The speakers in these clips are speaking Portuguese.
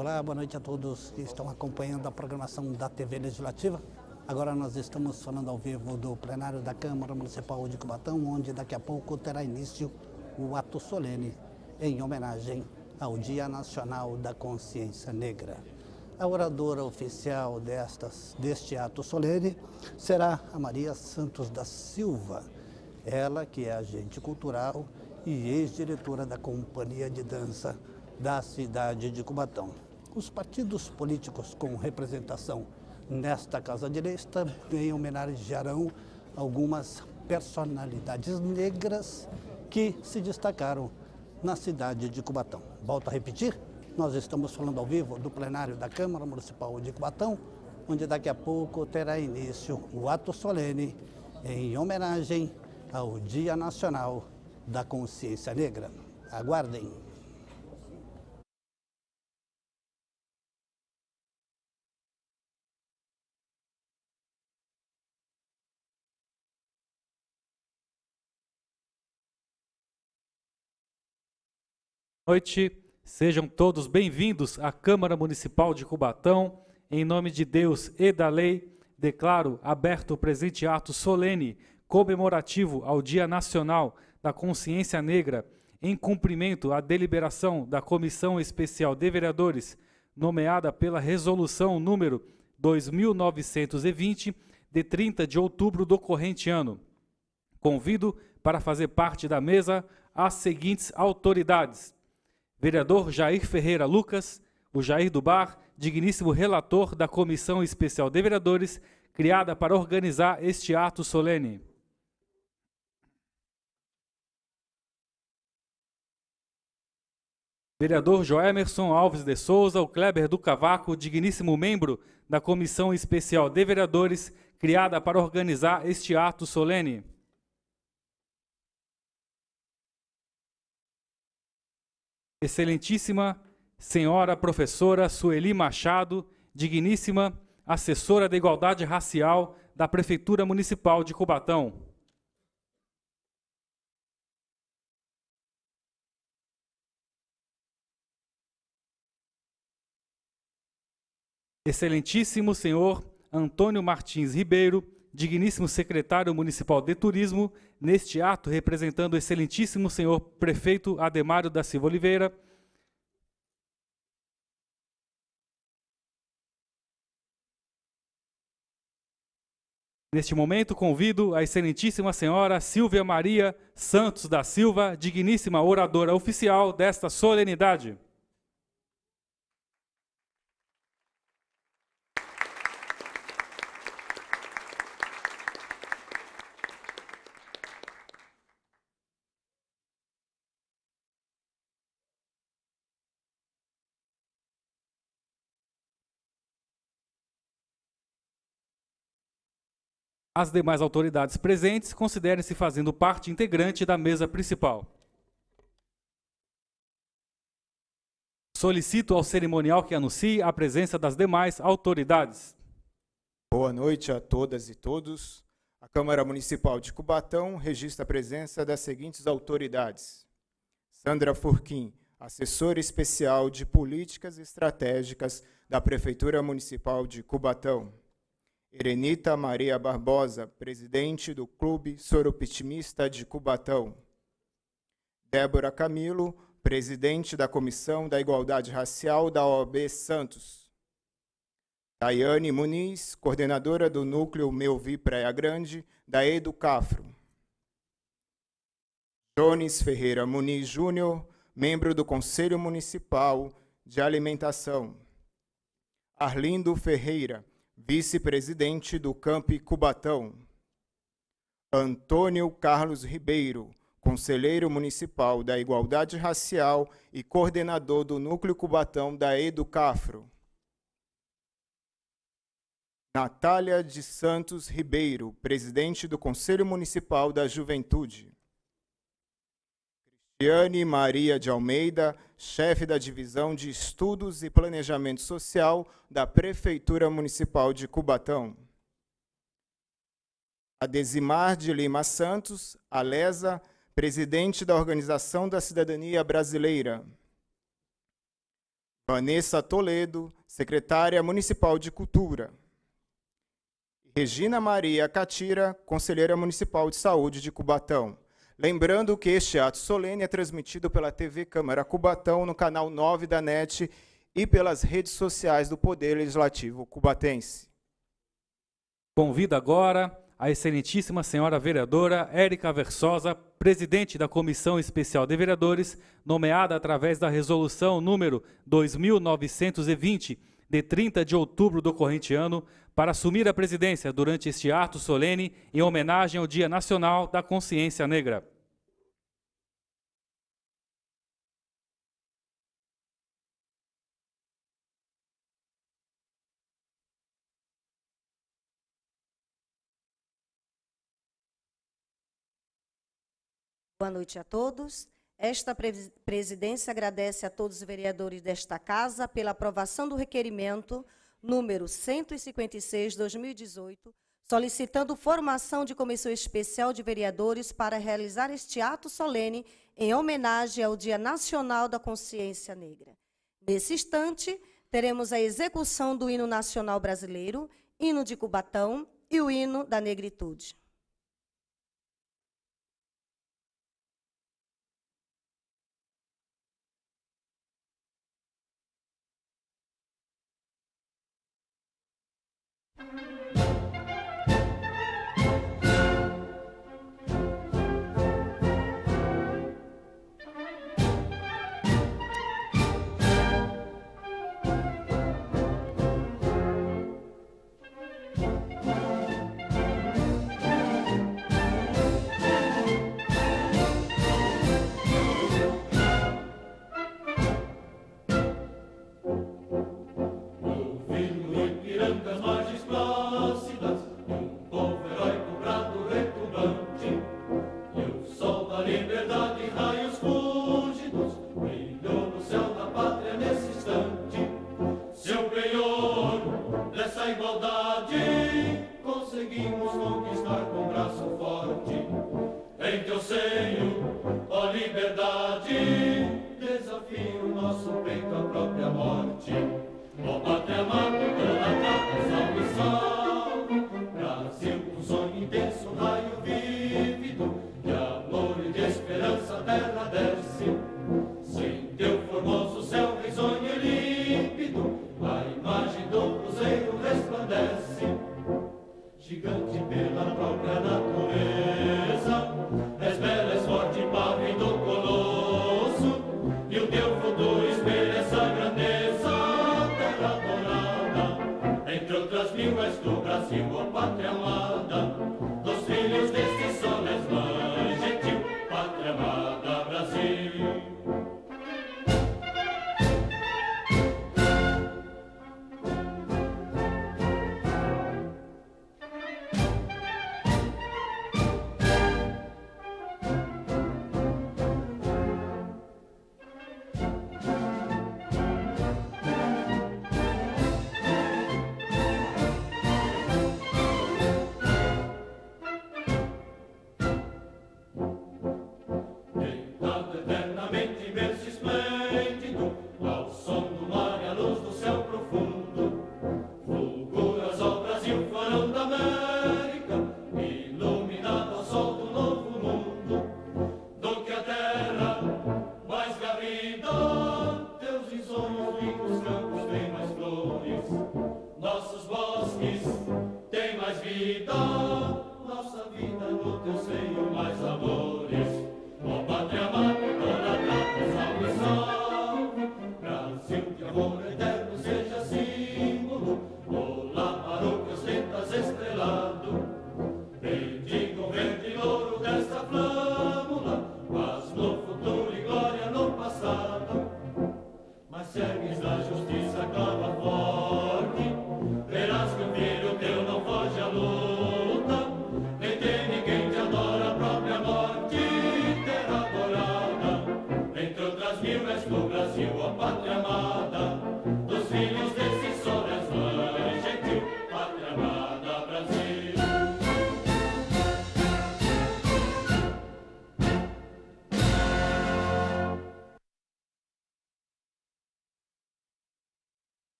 Olá, boa noite a todos que estão acompanhando a programação da TV Legislativa. Agora nós estamos falando ao vivo do plenário da Câmara Municipal de Cubatão, onde daqui a pouco terá início o ato solene em homenagem ao Dia Nacional da Consciência Negra. A oradora oficial destas, deste ato solene será a Maria Santos da Silva, ela que é agente cultural e ex-diretora da Companhia de Dança da cidade de Cubatão os partidos políticos com representação nesta Casa Direita também homenagearão algumas personalidades negras que se destacaram na cidade de Cubatão. Volto a repetir, nós estamos falando ao vivo do plenário da Câmara Municipal de Cubatão, onde daqui a pouco terá início o ato solene em homenagem ao Dia Nacional da Consciência Negra. Aguardem! noite. Sejam todos bem-vindos à Câmara Municipal de Cubatão. Em nome de Deus e da lei, declaro aberto o presente ato solene comemorativo ao Dia Nacional da Consciência Negra, em cumprimento à deliberação da Comissão Especial de Vereadores, nomeada pela Resolução número 2920 de 30 de outubro do corrente ano. Convido para fazer parte da mesa as seguintes autoridades: vereador Jair Ferreira Lucas, o Jair do Bar, digníssimo relator da Comissão Especial de Vereadores, criada para organizar este ato solene. Vereador Joemerson Alves de Souza, o Kleber do Cavaco, digníssimo membro da Comissão Especial de Vereadores, criada para organizar este ato solene. Excelentíssima senhora professora Sueli Machado, digníssima assessora da Igualdade Racial da Prefeitura Municipal de Cubatão. Excelentíssimo senhor Antônio Martins Ribeiro, digníssimo secretário municipal de turismo, neste ato representando o excelentíssimo senhor prefeito Ademário da Silva Oliveira, Neste momento, convido a excelentíssima senhora Silvia Maria Santos da Silva, digníssima oradora oficial desta solenidade. As demais autoridades presentes considerem-se fazendo parte integrante da mesa principal. Solicito ao cerimonial que anuncie a presença das demais autoridades. Boa noite a todas e todos. A Câmara Municipal de Cubatão registra a presença das seguintes autoridades: Sandra Furquim, assessora especial de políticas estratégicas da Prefeitura Municipal de Cubatão. Erenita Maria Barbosa, presidente do Clube Soropitimista de Cubatão. Débora Camilo, presidente da Comissão da Igualdade Racial da OAB Santos. Daiane Muniz, coordenadora do Núcleo Meu Vi Praia Grande, da Educafro. Jones Ferreira Muniz Júnior, membro do Conselho Municipal de Alimentação. Arlindo Ferreira, vice-presidente do Camp Cubatão. Antônio Carlos Ribeiro, conselheiro municipal da Igualdade Racial e coordenador do Núcleo Cubatão da Educafro. Natália de Santos Ribeiro, presidente do Conselho Municipal da Juventude. Cristiane Maria de Almeida, chefe da Divisão de Estudos e Planejamento Social da Prefeitura Municipal de Cubatão. Adesimar de Lima Santos, Alesa, presidente da Organização da Cidadania Brasileira. Vanessa Toledo, secretária municipal de Cultura. Regina Maria Catira, conselheira municipal de saúde de Cubatão. Lembrando que este ato solene é transmitido pela TV Câmara Cubatão no canal 9 da NET e pelas redes sociais do Poder Legislativo Cubatense. Convido agora a excelentíssima senhora vereadora Érica Versosa, presidente da Comissão Especial de Vereadores, nomeada através da resolução número 2920 de 30 de outubro do corrente ano, para assumir a presidência durante este ato solene em homenagem ao Dia Nacional da Consciência Negra. Boa noite a todos. Esta presidência agradece a todos os vereadores desta casa pela aprovação do requerimento número 156/2018, solicitando formação de comissão especial de vereadores para realizar este ato solene em homenagem ao Dia Nacional da Consciência Negra. Nesse instante, teremos a execução do hino nacional brasileiro, hino de Cubatão e o hino da negritude. Thank mm-hmm. you.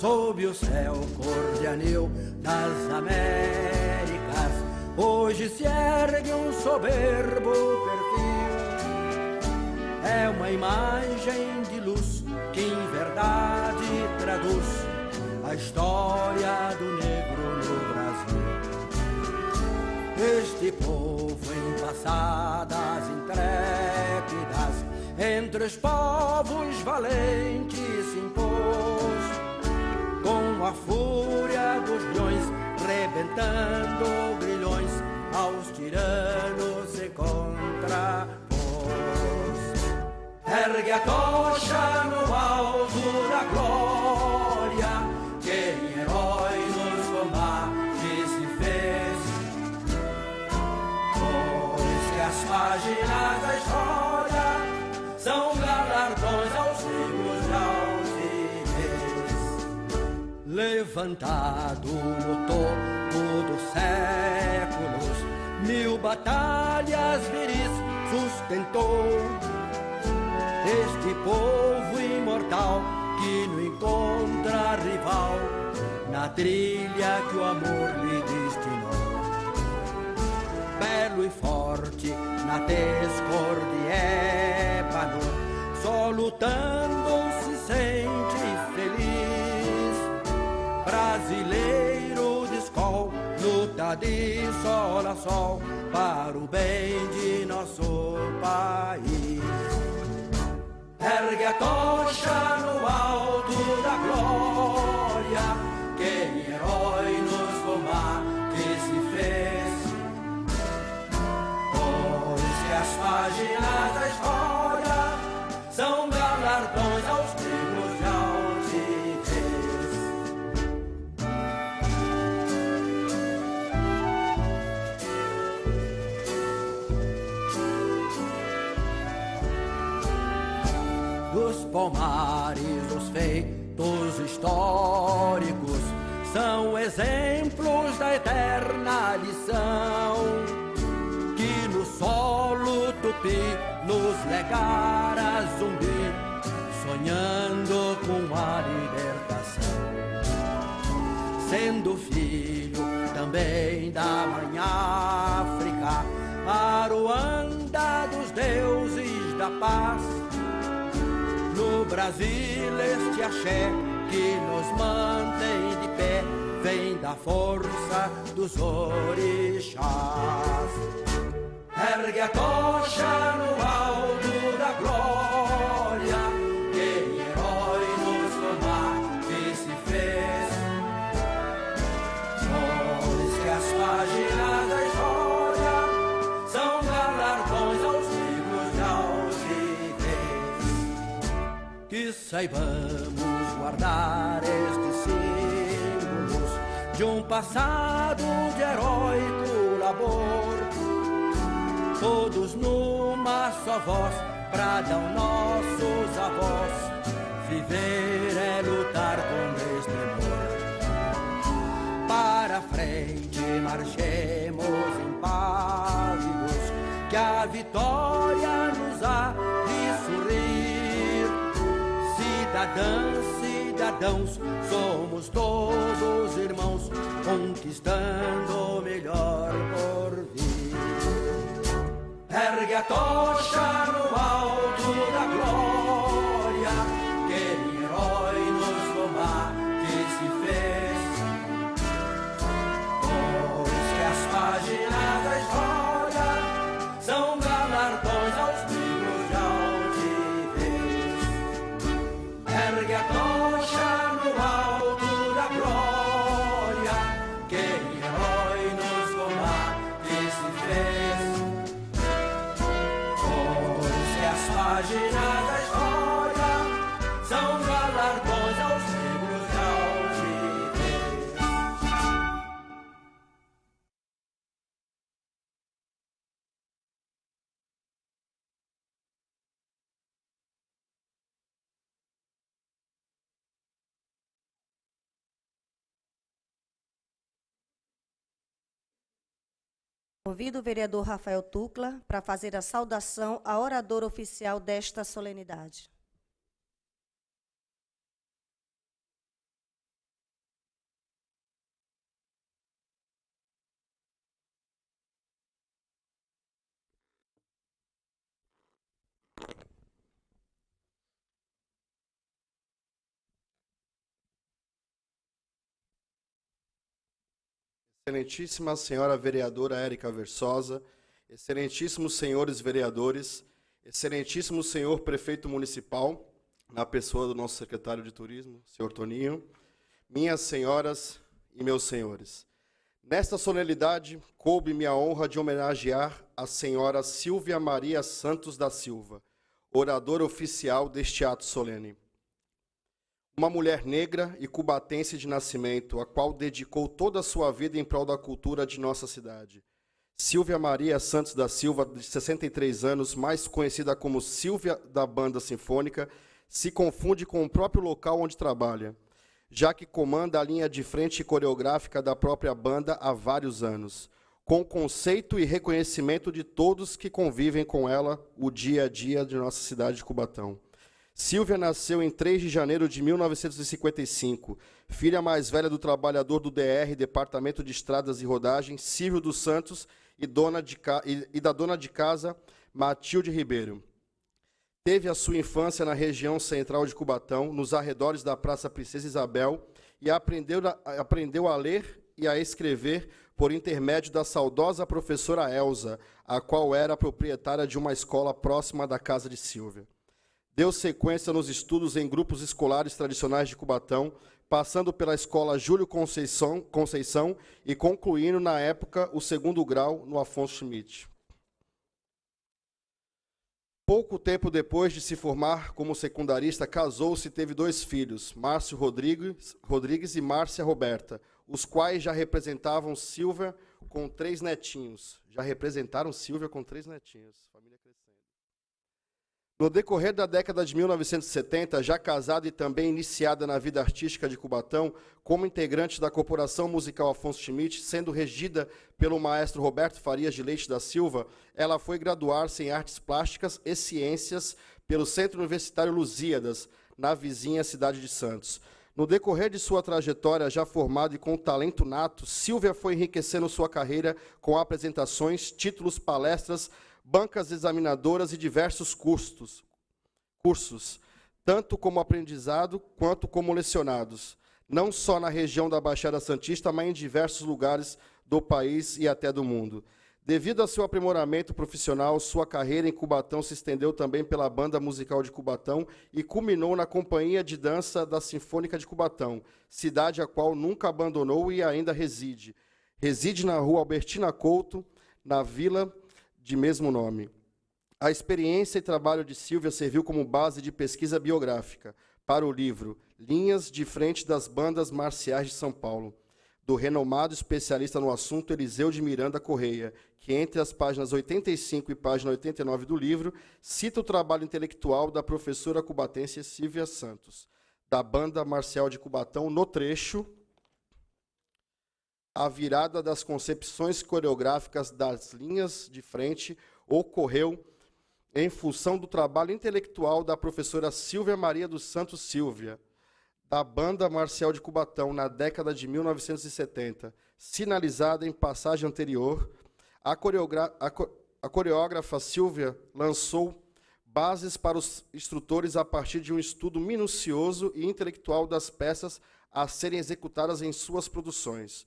sob o céu cor de anil das Américas, hoje se ergue um soberbo perfil. É uma imagem de luz que em verdade traduz a história do negro no Brasil. Este povo em passadas intrépidas, entre os povos valentes a fúria dos leões, rebentando grilhões aos tiranos e contrapôs. Ergue a tocha no alto da glória, que em heróis nos combates se fez. Pois que as páginas da história levantado no topo dos séculos, mil batalhas viris sustentou este povo imortal que não encontra rival na trilha que o amor lhe destinou. Belo e forte na tez cor de ébano, só lutando sol para o bem de nosso país. Ergue a tocha no alto pomares, os feitos históricos são exemplos da eterna lição que no solo tupi nos legara zumbi, sonhando com a libertação, sendo filho também da mãe África, a dos deuses da paz Brasil, este axé que nos mantém de pé, vem da força dos orixás. Ergue a tocha no alto Saibamos guardar estes símbolos de um passado de heróico labor. Todos numa só voz, pra dar nossos avós. Viver é lutar com destemor. Para frente marchemos impávidos, que a vitória nos há cidadãs, cidadãos, somos todos irmãos, conquistando o melhor por vir. Ergue a tocha no alto da glória. Convido o vereador Rafael Tucla para fazer a saudação à oradora oficial desta solenidade. Excelentíssima senhora vereadora Érica Versosa, excelentíssimos senhores vereadores, excelentíssimo senhor prefeito municipal, na pessoa do nosso secretário de turismo, senhor Toninho, minhas senhoras e meus senhores. Nesta solenidade, coube-me a honra de homenagear a senhora Silvia Maria Santos da Silva, oradora oficial deste ato solene. Uma mulher negra e cubatense de nascimento, a qual dedicou toda a sua vida em prol da cultura de nossa cidade. Silvia Maria Santos da Silva, de 63 anos, mais conhecida como Silvia da Banda Sinfônica, se confunde com o próprio local onde trabalha, já que comanda a linha de frente coreográfica da própria banda há vários anos, com conceito e reconhecimento de todos que convivem com ela o dia a dia de nossa cidade de Cubatão. Silvia nasceu em 3 de janeiro de 1955, filha mais velha do trabalhador do DR, Departamento de Estradas e Rodagem, Silvio dos Santos, e, dona de e da dona de casa, Matilde Ribeiro. Teve a sua infância na região central de Cubatão, nos arredores da Praça Princesa Isabel, e aprendeu, aprendeu a ler e a escrever por intermédio da saudosa professora Elsa, a qual era proprietária de uma escola próxima da casa de Silvia deu sequência nos estudos em grupos escolares tradicionais de Cubatão, passando pela escola Júlio Conceição, Conceição e concluindo, na época, o segundo grau no Afonso Schmidt. Pouco tempo depois de se formar como secundarista, casou-se e teve dois filhos, Márcio Rodrigues, Rodrigues e Márcia Roberta, os quais já representavam Silvia com três netinhos. Já representaram Silvia com três netinhos. Família no decorrer da década de 1970, já casada e também iniciada na vida artística de Cubatão, como integrante da Corporação Musical Afonso Schmidt, sendo regida pelo maestro Roberto Farias de Leite da Silva, ela foi graduar-se em Artes Plásticas e Ciências pelo Centro Universitário Lusíadas, na vizinha cidade de Santos. No decorrer de sua trajetória, já formada e com talento nato, Silvia foi enriquecendo sua carreira com apresentações, títulos, palestras bancas examinadoras e diversos custos, cursos, tanto como aprendizado quanto como lecionados, não só na região da Baixada Santista, mas em diversos lugares do país e até do mundo. Devido ao seu aprimoramento profissional, sua carreira em Cubatão se estendeu também pela banda musical de Cubatão e culminou na companhia de dança da Sinfônica de Cubatão, cidade a qual nunca abandonou e ainda reside. Reside na rua Albertina Couto, na Vila de mesmo nome. A experiência e trabalho de Silvia serviu como base de pesquisa biográfica para o livro Linhas de Frente das Bandas Marciais de São Paulo, do renomado especialista no assunto Eliseu de Miranda Correia, que entre as páginas 85 e página 89 do livro cita o trabalho intelectual da professora cubatense Silvia Santos, da Banda Marcial de Cubatão no trecho a virada das concepções coreográficas das linhas de frente ocorreu em função do trabalho intelectual da professora Silvia Maria dos Santos Silvia, da Banda Marcial de Cubatão, na década de 1970, sinalizada em passagem anterior, a, a, co a coreógrafa Silvia lançou bases para os instrutores a partir de um estudo minucioso e intelectual das peças a serem executadas em suas produções.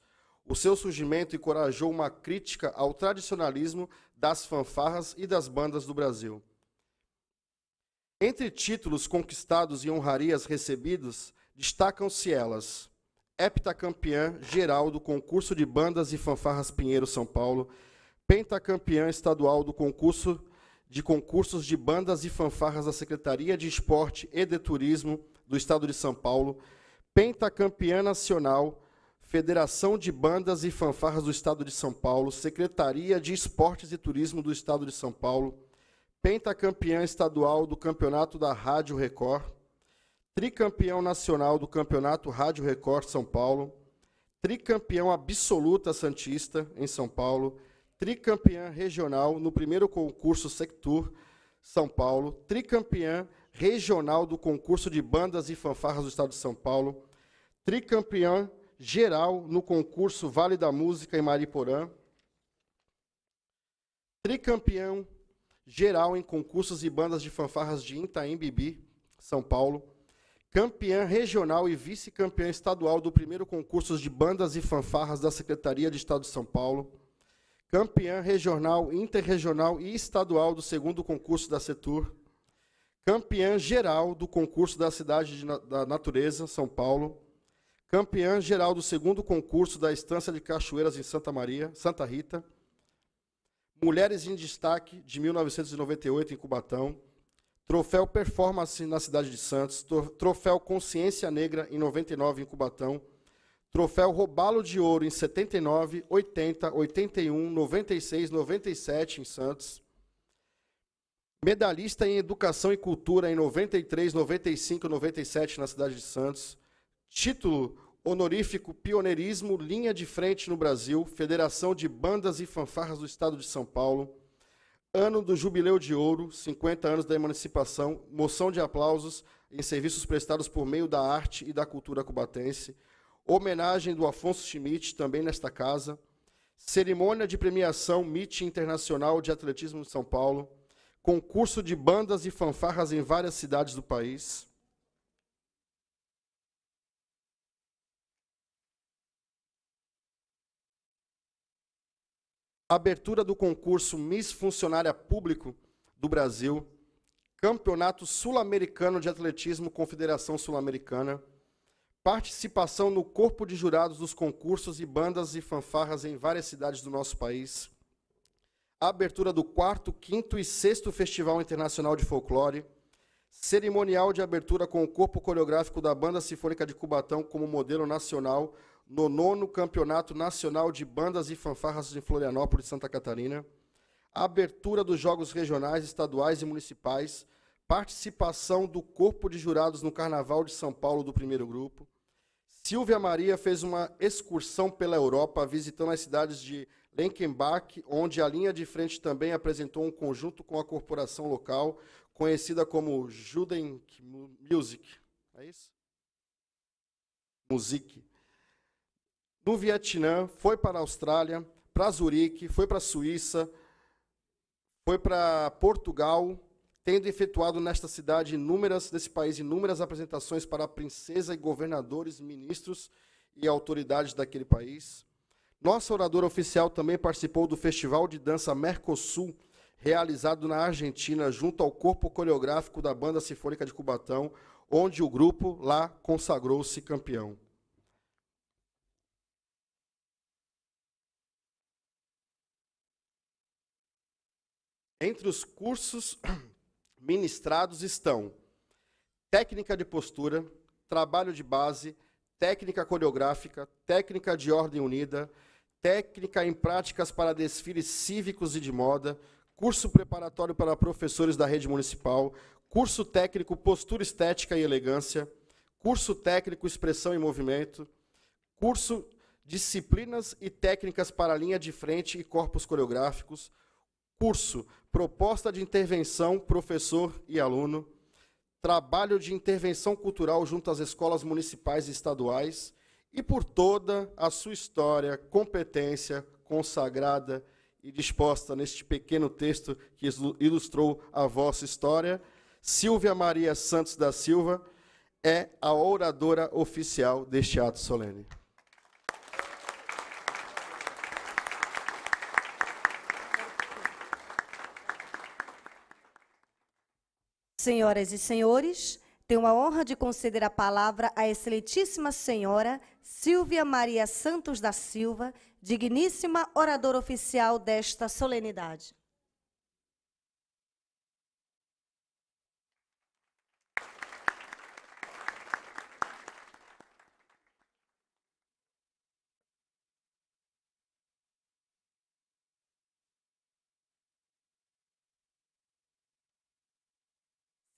O seu surgimento encorajou uma crítica ao tradicionalismo das fanfarras e das bandas do Brasil. Entre títulos conquistados e honrarias recebidas, destacam-se elas: heptacampeã geral do concurso de bandas e fanfarras Pinheiro São Paulo, pentacampeã estadual do concurso de concursos de bandas e fanfarras da Secretaria de Esporte e de Turismo do Estado de São Paulo, pentacampeã nacional Federação de Bandas e Fanfarras do Estado de São Paulo, Secretaria de Esportes e Turismo do Estado de São Paulo, pentacampeã estadual do Campeonato da Rádio Record, tricampeão nacional do Campeonato Rádio Record São Paulo, tricampeão absoluta santista em São Paulo, tricampeã regional no primeiro concurso Sectur São Paulo, tricampeã regional do concurso de bandas e fanfarras do estado de São Paulo, tricampeã geral no concurso Vale da Música em Mariporã. Tricampeão geral em concursos e bandas de fanfarras de Itaim Bibi, São Paulo. Campeã regional e vice-campeã estadual do primeiro concurso de bandas e fanfarras da Secretaria de Estado de São Paulo. Campeã regional, interregional e estadual do segundo concurso da Setur. Campeã geral do concurso da Cidade de, da Natureza, São Paulo campeã geral do segundo concurso da Estância de Cachoeiras em Santa Maria, Santa Rita, Mulheres em Destaque de 1998 em Cubatão, Troféu Performance na cidade de Santos, Troféu Consciência Negra em 99 em Cubatão, Troféu Robalo de Ouro em 79, 80, 81, 96, 97 em Santos. Medalhista em Educação e Cultura em 93, 95, 97 na cidade de Santos. Título honorífico Pioneirismo Linha de Frente no Brasil, Federação de Bandas e Fanfarras do Estado de São Paulo. Ano do Jubileu de Ouro, 50 anos da emancipação, moção de aplausos em serviços prestados por meio da arte e da cultura cubatense, homenagem do Afonso Schmidt, também nesta casa, cerimônia de premiação MIT Internacional de Atletismo de São Paulo, concurso de bandas e fanfarras em várias cidades do país, abertura do concurso Miss Funcionária Público do Brasil, Campeonato Sul-Americano de Atletismo Confederação Sul-Americana, participação no corpo de jurados dos concursos e bandas e fanfarras em várias cidades do nosso país, abertura do quarto, quinto e sexto Festival Internacional de Folclore, cerimonial de abertura com o corpo coreográfico da Banda Sinfônica de Cubatão como modelo nacional no nono Campeonato Nacional de Bandas e Fanfarras em Florianópolis, Santa Catarina, abertura dos Jogos Regionais, Estaduais e Municipais, participação do Corpo de Jurados no Carnaval de São Paulo do primeiro grupo. Silvia Maria fez uma excursão pela Europa, visitando as cidades de Lenkenbach, onde a linha de frente também apresentou um conjunto com a corporação local, conhecida como Juden Music. É isso? Music do Vietnã, foi para a Austrália, para Zurique, foi para a Suíça, foi para Portugal, tendo efetuado nesta cidade inúmeras, nesse país, inúmeras apresentações para a princesa e governadores, ministros e autoridades daquele país. Nossa oradora oficial também participou do Festival de Dança Mercosul, realizado na Argentina, junto ao corpo coreográfico da Banda Sinfônica de Cubatão, onde o grupo lá consagrou-se campeão. Entre os cursos ministrados estão técnica de postura, trabalho de base, técnica coreográfica, técnica de ordem unida, técnica em práticas para desfiles cívicos e de moda, curso preparatório para professores da rede municipal, curso técnico postura estética e elegância, curso técnico expressão e movimento, curso disciplinas e técnicas para linha de frente e corpos coreográficos, curso proposta de intervenção professor e aluno, trabalho de intervenção cultural junto às escolas municipais e estaduais e por toda a sua história, competência consagrada e disposta neste pequeno texto que ilustrou a vossa história, Silvia Maria Santos da Silva é a oradora oficial deste ato solene. Senhoras e senhores, tenho a honra de conceder a palavra à excelentíssima senhora Silvia Maria Santos da Silva, digníssima oradora oficial desta solenidade.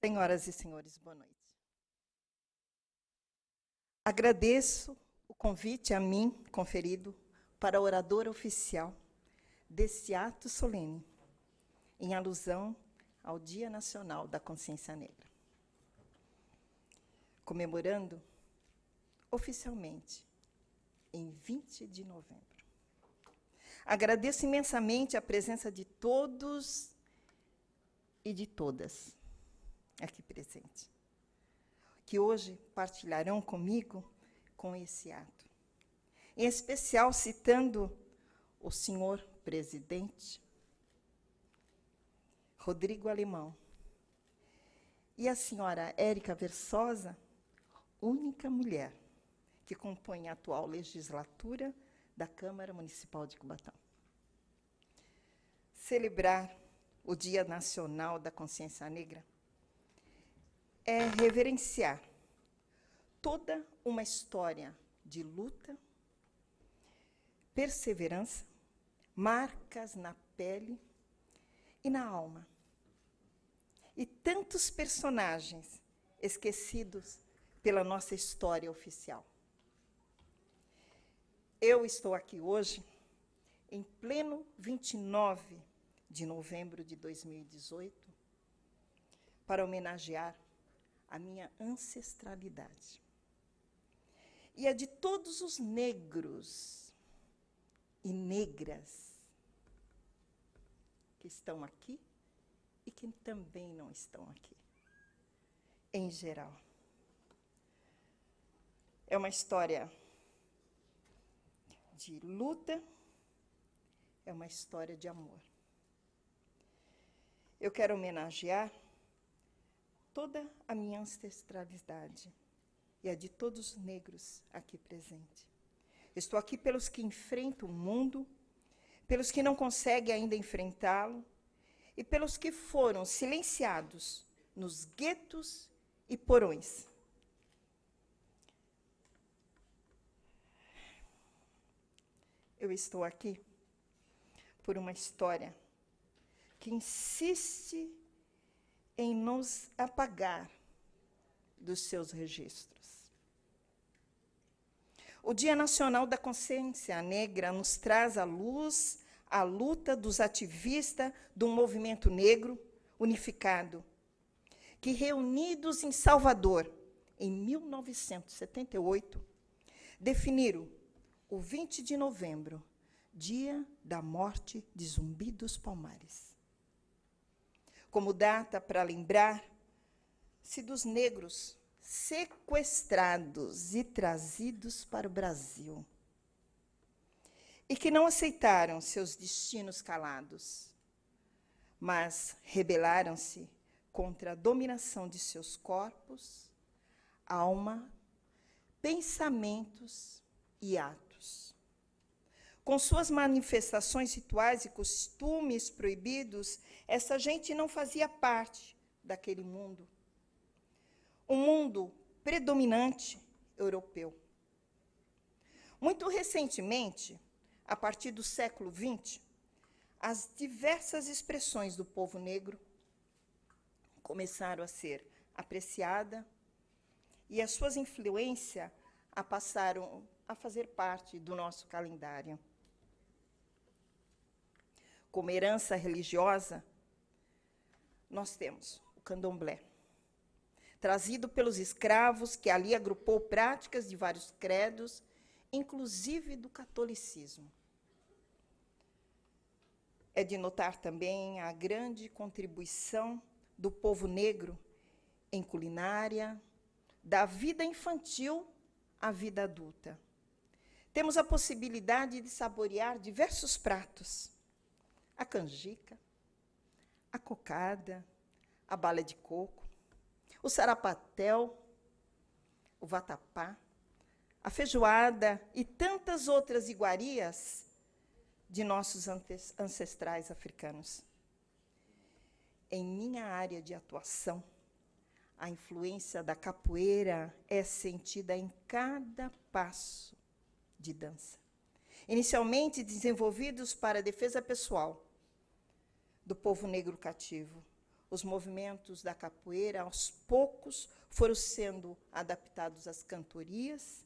Senhoras e senhores, boa noite. Agradeço o convite a mim conferido para a oradora oficial desse ato solene, em alusão ao Dia Nacional da Consciência Negra. Comemorando oficialmente em 20 de novembro. Agradeço imensamente a presença de todos e de todas aqui presentes que hoje partilharão comigo com esse ato. Em especial citando o senhor presidente Rodrigo Alemão e a senhora Érica Versosa, única mulher que compõe a atual legislatura da Câmara Municipal de Cubatão. Celebrar o Dia Nacional da Consciência Negra é reverenciar toda uma história de luta, perseverança, marcas na pele e na alma. E tantos personagens esquecidos pela nossa história oficial. Eu estou aqui hoje, em pleno 29 de novembro de 2018, para homenagear a minha ancestralidade. E a de todos os negros e negras que estão aqui e que também não estão aqui, em geral. É uma história de luta, é uma história de amor. Eu quero homenagear toda a minha ancestralidade e a de todos os negros aqui presentes. Estou aqui pelos que enfrentam o mundo, pelos que não conseguem ainda enfrentá-lo e pelos que foram silenciados nos guetos e porões. Eu estou aqui por uma história que insiste em nos apagar dos seus registros. O Dia Nacional da Consciência Negra nos traz à luz a luta dos ativistas do movimento negro unificado, que reunidos em Salvador, em 1978, definiram o 20 de novembro, dia da morte de Zumbi dos Palmares como data para lembrar-se dos negros sequestrados e trazidos para o Brasil e que não aceitaram seus destinos calados, mas rebelaram-se contra a dominação de seus corpos, alma, pensamentos e atos. Com suas manifestações rituais e costumes proibidos, essa gente não fazia parte daquele mundo. Um mundo predominante europeu. Muito recentemente, a partir do século XX, as diversas expressões do povo negro começaram a ser apreciada e as suas influências a passaram a fazer parte do nosso calendário como herança religiosa, nós temos o candomblé, trazido pelos escravos, que ali agrupou práticas de vários credos, inclusive do catolicismo. É de notar também a grande contribuição do povo negro em culinária, da vida infantil à vida adulta. Temos a possibilidade de saborear diversos pratos a canjica, a cocada, a bala de coco, o sarapatel, o vatapá, a feijoada e tantas outras iguarias de nossos ancestrais africanos. Em minha área de atuação, a influência da capoeira é sentida em cada passo de dança. Inicialmente desenvolvidos para defesa pessoal, do povo negro cativo. Os movimentos da capoeira, aos poucos, foram sendo adaptados às cantorias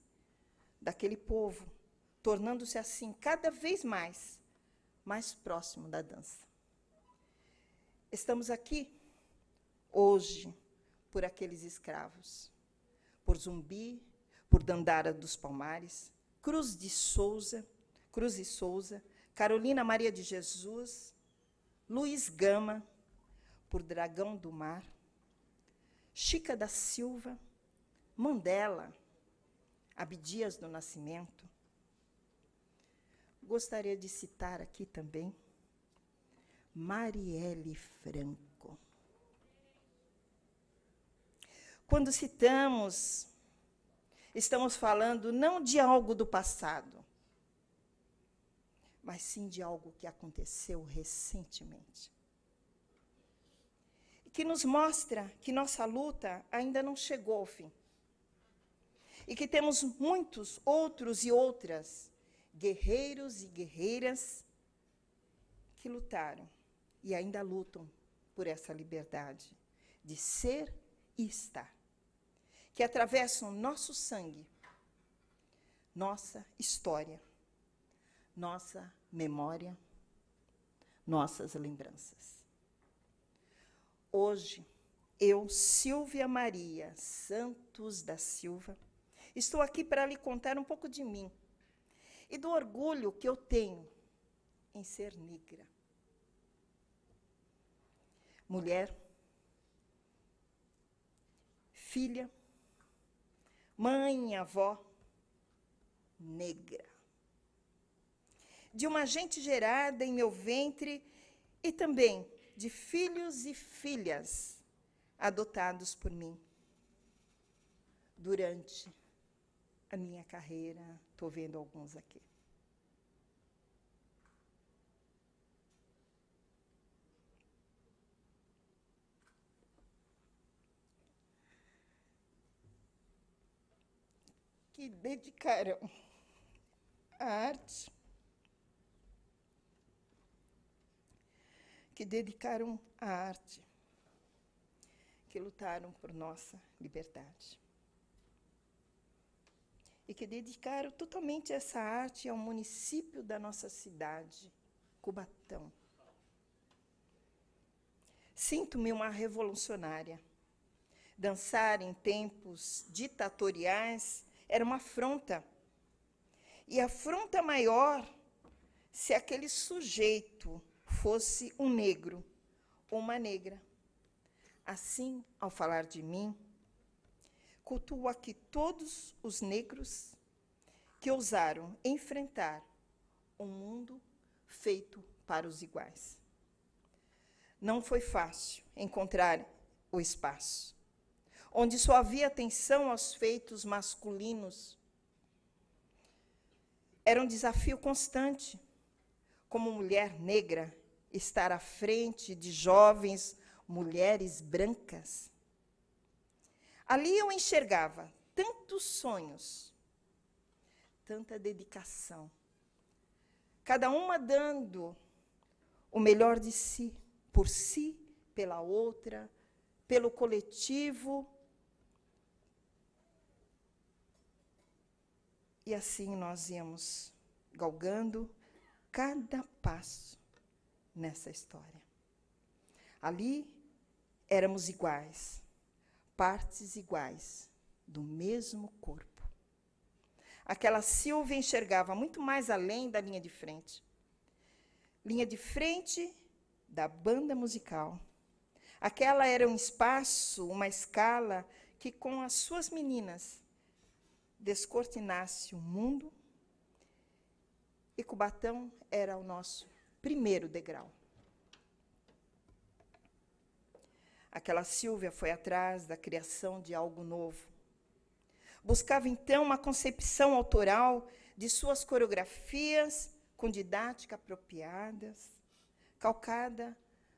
daquele povo, tornando-se assim cada vez mais mais próximo da dança. Estamos aqui hoje por aqueles escravos, por Zumbi, por Dandara dos Palmares, Cruz de Souza, Cruz e Souza, Carolina Maria de Jesus, Luiz Gama, por Dragão do Mar, Chica da Silva, Mandela, Abdias do Nascimento. Gostaria de citar aqui também Marielle Franco. Quando citamos, estamos falando não de algo do passado, mas sim de algo que aconteceu recentemente. E que nos mostra que nossa luta ainda não chegou ao fim. E que temos muitos outros e outras guerreiros e guerreiras que lutaram e ainda lutam por essa liberdade de ser e estar, que atravessam nosso sangue, nossa história nossa memória, nossas lembranças. Hoje, eu, Silvia Maria Santos da Silva, estou aqui para lhe contar um pouco de mim e do orgulho que eu tenho em ser negra. Mulher, filha, mãe, avó, negra de uma gente gerada em meu ventre e também de filhos e filhas adotados por mim. Durante a minha carreira, estou vendo alguns aqui. que dedicaram à arte que dedicaram à arte, que lutaram por nossa liberdade. E que dedicaram totalmente essa arte ao município da nossa cidade, Cubatão. Sinto-me uma revolucionária. Dançar em tempos ditatoriais era uma afronta. E afronta maior se aquele sujeito fosse um negro ou uma negra. Assim, ao falar de mim, cultuo aqui todos os negros que ousaram enfrentar um mundo feito para os iguais. Não foi fácil encontrar o espaço, onde só havia atenção aos feitos masculinos. Era um desafio constante. Como mulher negra, estar à frente de jovens mulheres brancas. Ali eu enxergava tantos sonhos, tanta dedicação, cada uma dando o melhor de si, por si, pela outra, pelo coletivo. E assim nós íamos galgando cada passo nessa história. Ali éramos iguais, partes iguais do mesmo corpo. Aquela Silvia enxergava muito mais além da linha de frente. Linha de frente da banda musical. Aquela era um espaço, uma escala que com as suas meninas descortinasse o mundo. E Cubatão era o nosso primeiro degrau. Aquela Silvia foi atrás da criação de algo novo. Buscava então uma concepção autoral de suas coreografias com didática apropriadas, calcada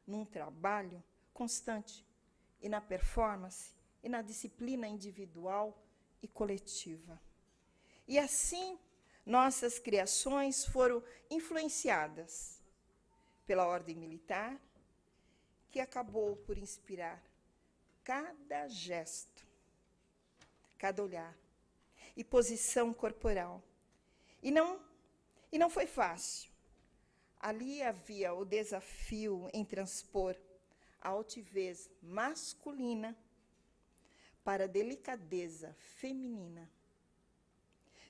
num trabalho constante e na performance e na disciplina individual e coletiva. E assim, nossas criações foram influenciadas pela ordem militar, que acabou por inspirar cada gesto, cada olhar e posição corporal. E não, e não foi fácil. Ali havia o desafio em transpor a altivez masculina para a delicadeza feminina.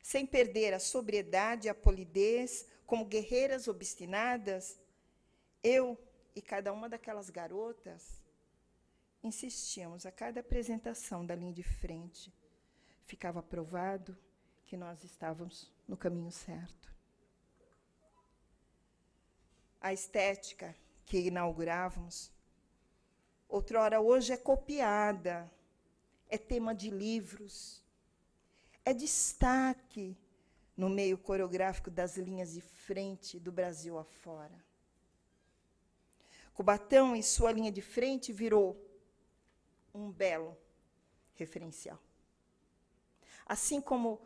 Sem perder a sobriedade e a polidez, como guerreiras obstinadas, eu e cada uma daquelas garotas insistíamos a cada apresentação da linha de frente. Ficava provado que nós estávamos no caminho certo. A estética que inaugurávamos, outrora hoje é copiada, é tema de livros, é destaque no meio coreográfico das linhas de frente do Brasil afora. Cubatão, em sua linha de frente, virou um belo referencial. Assim como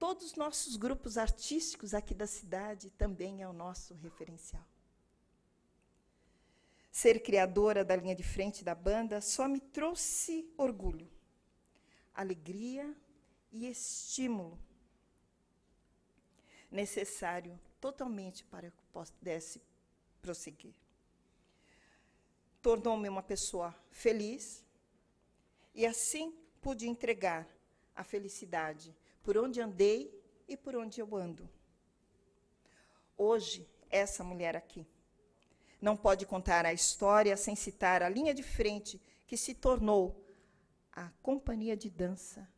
todos os nossos grupos artísticos aqui da cidade também é o nosso referencial. Ser criadora da linha de frente da banda só me trouxe orgulho, alegria e estímulo necessário totalmente para que eu pudesse prosseguir tornou-me uma pessoa feliz e assim pude entregar a felicidade por onde andei e por onde eu ando. Hoje, essa mulher aqui não pode contar a história sem citar a linha de frente que se tornou a companhia de dança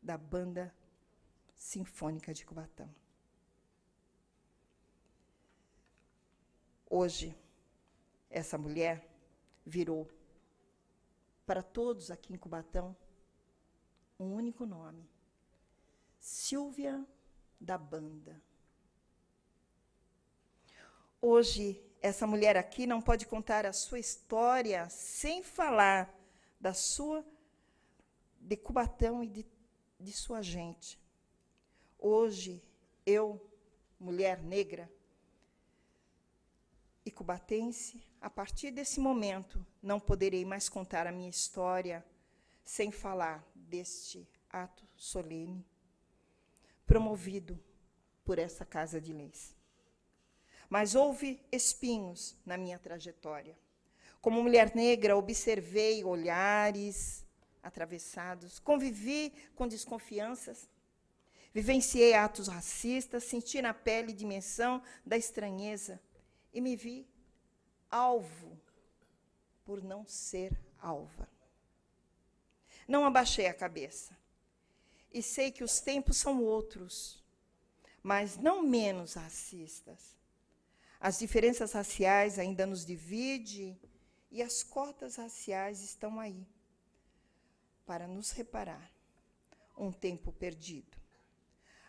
da Banda Sinfônica de Cubatão. Hoje, essa mulher virou para todos aqui em Cubatão um único nome: Silvia da Banda. Hoje, essa mulher aqui não pode contar a sua história sem falar da sua, de Cubatão e de, de sua gente. Hoje, eu, mulher negra e cubatense, a partir desse momento, não poderei mais contar a minha história sem falar deste ato solene promovido por essa Casa de Leis. Mas houve espinhos na minha trajetória. Como mulher negra, observei olhares atravessados, convivi com desconfianças, vivenciei atos racistas, senti na pele dimensão da estranheza e me vi alvo por não ser alva. Não abaixei a cabeça. E sei que os tempos são outros, mas não menos racistas. As diferenças raciais ainda nos dividem e as cotas raciais estão aí para nos reparar um tempo perdido,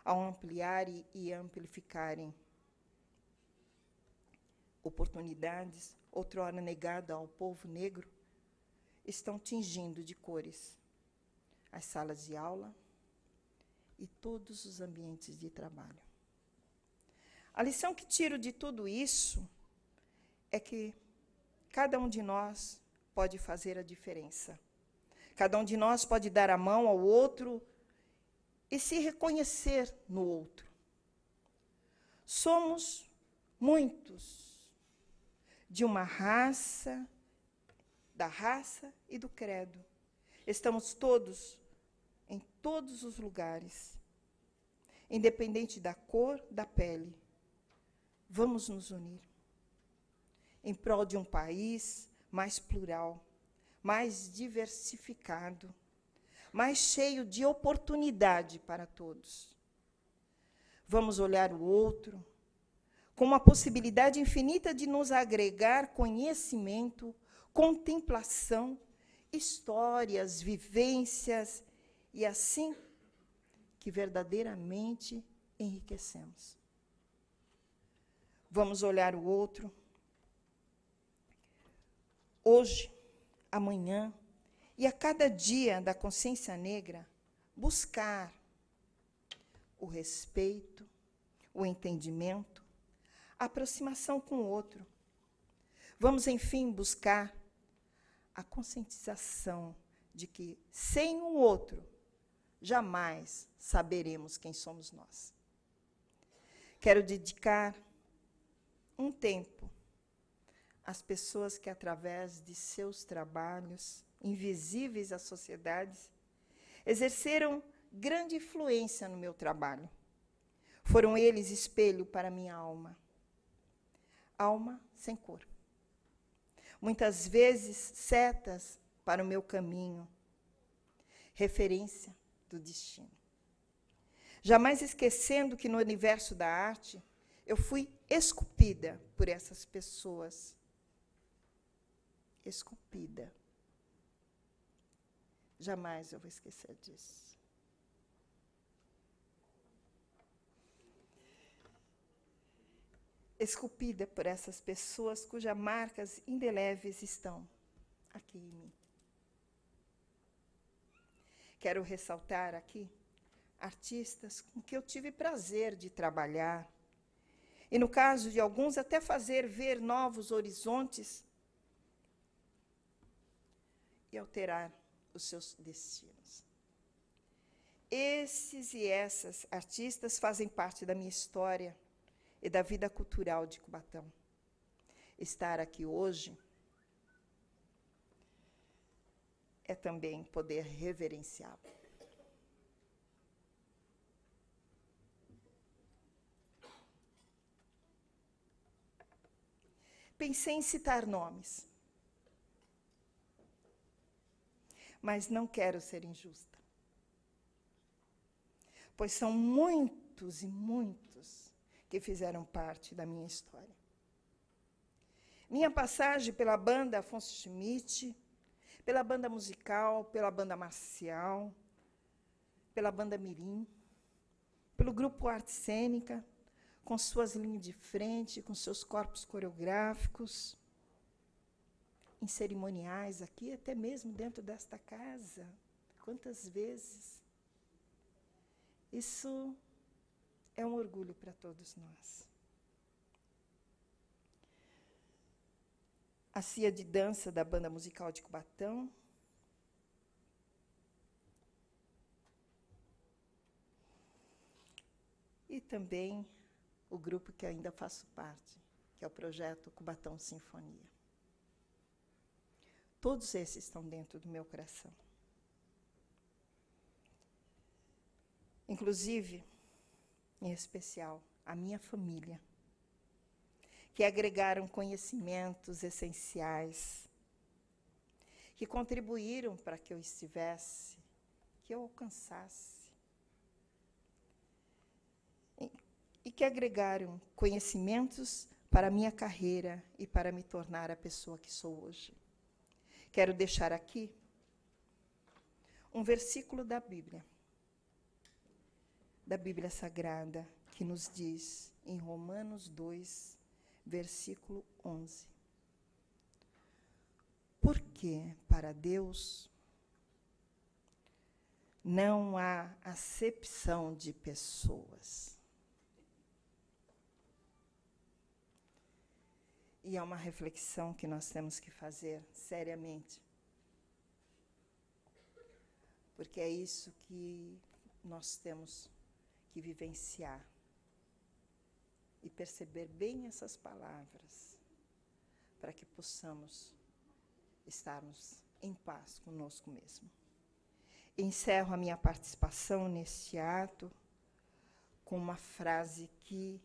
ao ampliar e amplificarem oportunidades, outrora negada ao povo negro, estão tingindo de cores as salas de aula e todos os ambientes de trabalho. A lição que tiro de tudo isso é que cada um de nós pode fazer a diferença. Cada um de nós pode dar a mão ao outro e se reconhecer no outro. Somos muitos de uma raça, da raça e do credo. Estamos todos em todos os lugares, independente da cor da pele. Vamos nos unir em prol de um país mais plural, mais diversificado, mais cheio de oportunidade para todos. Vamos olhar o outro com uma possibilidade infinita de nos agregar conhecimento, contemplação, histórias, vivências, e assim que verdadeiramente enriquecemos. Vamos olhar o outro. Hoje, amanhã e a cada dia da consciência negra, buscar o respeito, o entendimento, aproximação com o outro. Vamos, enfim, buscar a conscientização de que sem o outro jamais saberemos quem somos nós. Quero dedicar um tempo às pessoas que, através de seus trabalhos invisíveis às sociedades, exerceram grande influência no meu trabalho. Foram eles espelho para minha alma alma sem cor. Muitas vezes setas para o meu caminho, referência do destino. Jamais esquecendo que no universo da arte eu fui esculpida por essas pessoas. Esculpida. Jamais eu vou esquecer disso. esculpida por essas pessoas cujas marcas indeleves estão aqui em mim. Quero ressaltar aqui artistas com que eu tive prazer de trabalhar. E no caso de alguns, até fazer ver novos horizontes e alterar os seus destinos. Esses e essas artistas fazem parte da minha história e da vida cultural de Cubatão. Estar aqui hoje é também poder reverenciá-lo. Pensei em citar nomes, mas não quero ser injusta, pois são muitos e muitos que fizeram parte da minha história. Minha passagem pela banda Afonso Schmidt, pela banda musical, pela banda marcial, pela banda Mirim, pelo grupo Arte Cênica, com suas linhas de frente, com seus corpos coreográficos, em cerimoniais aqui, até mesmo dentro desta casa. Quantas vezes? Isso é um orgulho para todos nós. A Cia de Dança da Banda Musical de Cubatão. E também o grupo que ainda faço parte, que é o projeto Cubatão Sinfonia. Todos esses estão dentro do meu coração. Inclusive, em especial a minha família, que agregaram conhecimentos essenciais, que contribuíram para que eu estivesse, que eu alcançasse, e que agregaram conhecimentos para a minha carreira e para me tornar a pessoa que sou hoje. Quero deixar aqui um versículo da Bíblia da Bíblia Sagrada, que nos diz em Romanos 2, versículo 11: Porque para Deus não há acepção de pessoas. E é uma reflexão que nós temos que fazer seriamente. Porque é isso que nós temos que vivenciar e perceber bem essas palavras para que possamos estarmos em paz conosco mesmo. Encerro a minha participação neste ato com uma frase que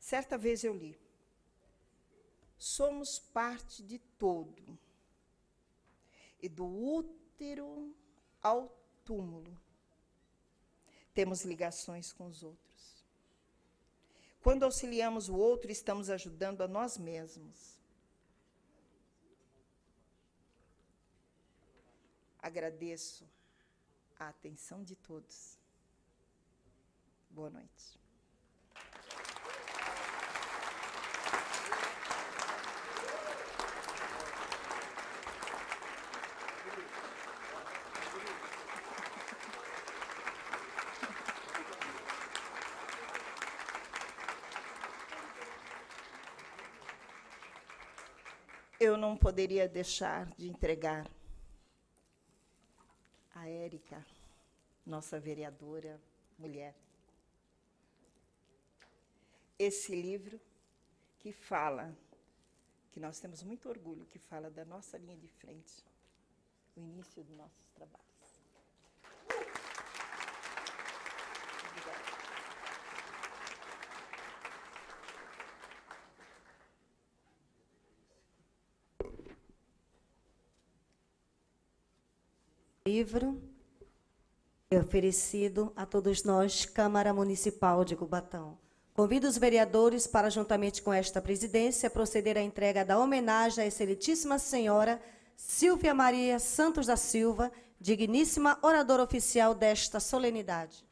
certa vez eu li. Somos parte de todo, e do útero ao túmulo temos ligações com os outros. Quando auxiliamos o outro, estamos ajudando a nós mesmos. Agradeço a atenção de todos. Boa noite. eu não poderia deixar de entregar a Érica, nossa vereadora mulher, esse livro que fala, que nós temos muito orgulho, que fala da nossa linha de frente, o início dos nossos trabalhos. livro é oferecido a todos nós, Câmara Municipal de Cubatão. Convido os vereadores para, juntamente com esta presidência, proceder à entrega da homenagem à excelentíssima senhora Silvia Maria Santos da Silva, digníssima oradora oficial desta solenidade.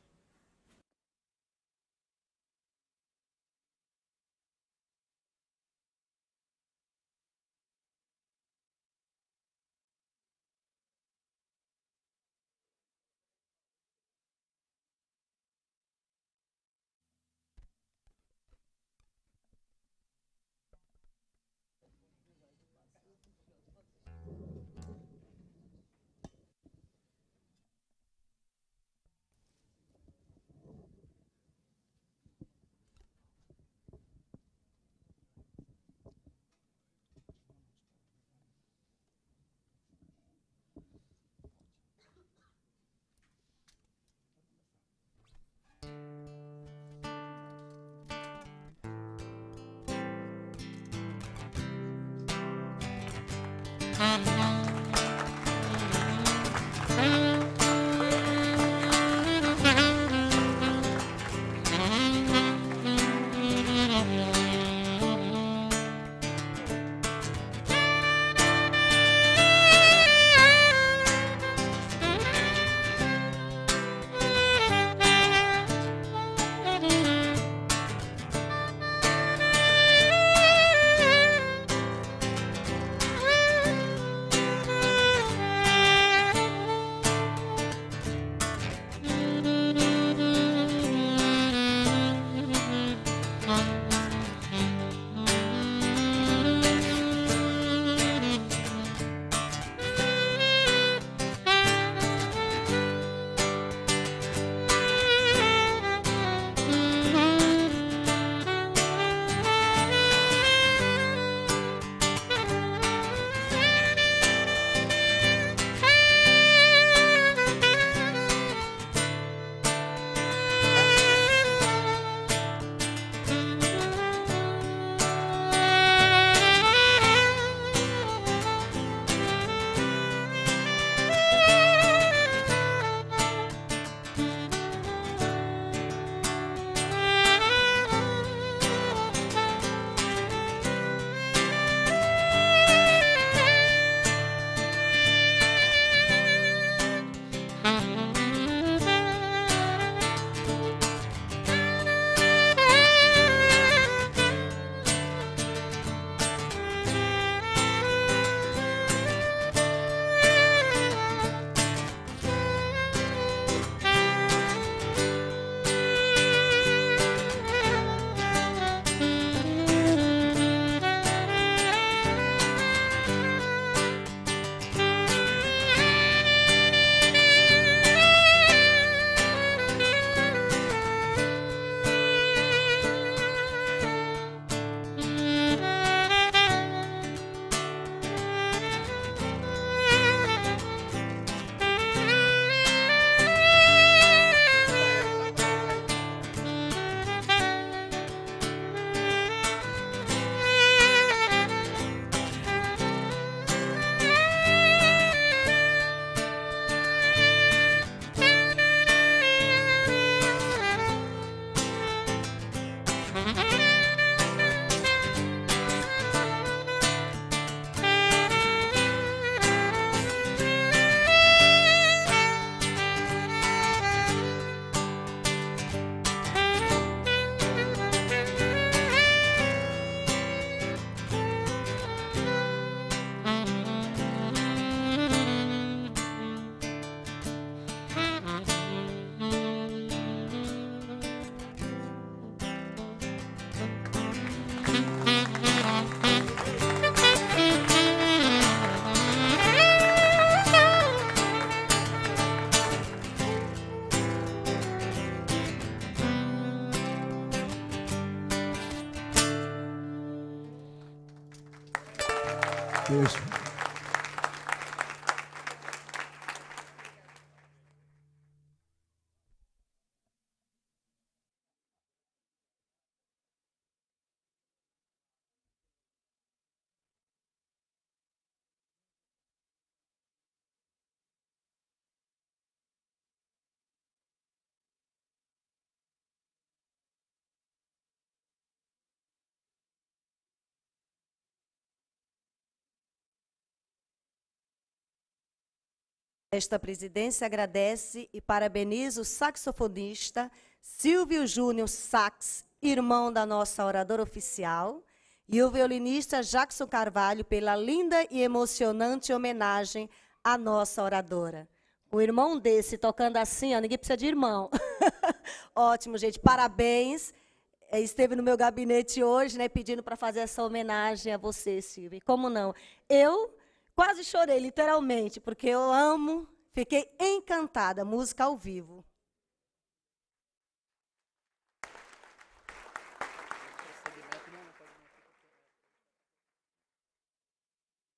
Esta presidência agradece e parabeniza o saxofonista Silvio Júnior Sax, irmão da nossa oradora oficial, e o violinista Jackson Carvalho pela linda e emocionante homenagem à nossa oradora. O irmão desse tocando assim, ó, ninguém precisa de irmão. Ótimo, gente, parabéns. É, esteve no meu gabinete hoje, né, pedindo para fazer essa homenagem a você, Silvio. Como não? Eu Quase chorei, literalmente, porque eu amo, fiquei encantada, música ao vivo.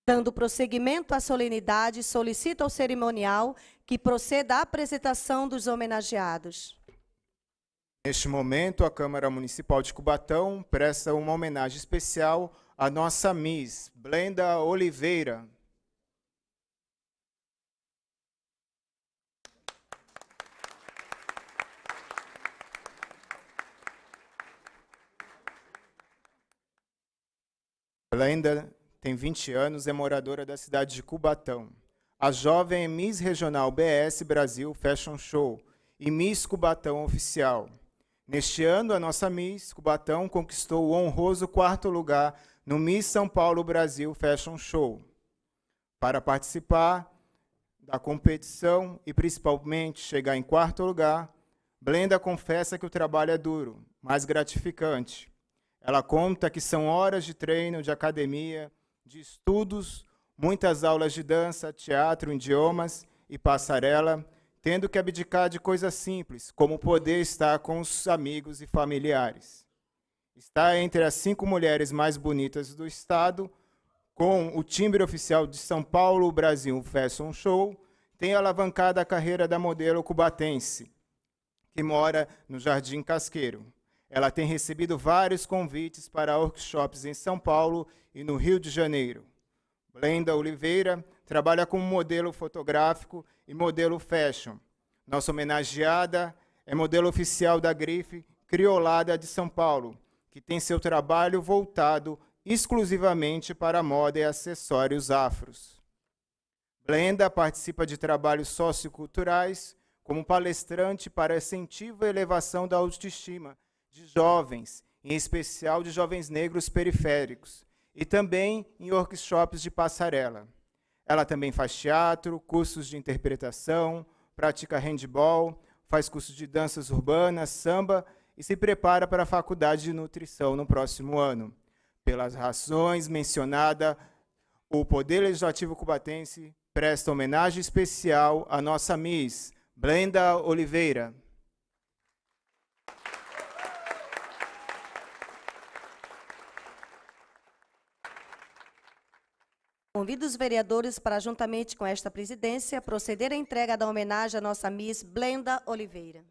Dando prosseguimento à solenidade, solicito ao cerimonial que proceda à apresentação dos homenageados. Neste momento, a Câmara Municipal de Cubatão presta uma homenagem especial à nossa Miss Blenda Oliveira, Blenda tem 20 anos, é moradora da cidade de Cubatão. A jovem é Miss Regional BS Brasil Fashion Show e Miss Cubatão Oficial. Neste ano, a nossa Miss Cubatão conquistou o honroso quarto lugar no Miss São Paulo Brasil Fashion Show. Para participar da competição e principalmente chegar em quarto lugar, Blenda confessa que o trabalho é duro, mas gratificante. Ela conta que são horas de treino, de academia, de estudos, muitas aulas de dança, teatro, idiomas e passarela, tendo que abdicar de coisas simples, como poder estar com os amigos e familiares. Está entre as cinco mulheres mais bonitas do estado, com o timbre oficial de São Paulo Brasil Fashion Show, tem alavancado a carreira da modelo cubatense, que mora no Jardim Casqueiro. Ela tem recebido vários convites para workshops em São Paulo e no Rio de Janeiro. Blenda Oliveira trabalha como modelo fotográfico e modelo fashion. Nossa homenageada é modelo oficial da grife Criolada de São Paulo, que tem seu trabalho voltado exclusivamente para moda e acessórios afros. Blenda participa de trabalhos socioculturais como palestrante para incentivo e elevação da autoestima de jovens, em especial de jovens negros periféricos, e também em workshops de passarela. Ela também faz teatro, cursos de interpretação, pratica handball, faz cursos de danças urbanas, samba e se prepara para a faculdade de nutrição no próximo ano. Pelas razões mencionadas, o Poder Legislativo Cubatense presta homenagem especial à nossa Miss, Blenda Oliveira. Convido os vereadores para, juntamente com esta presidência, proceder à entrega da homenagem à nossa Miss Blenda Oliveira.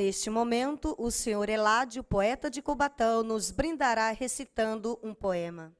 Neste momento, o senhor Eládio, poeta de Cubatão, nos brindará recitando um poema.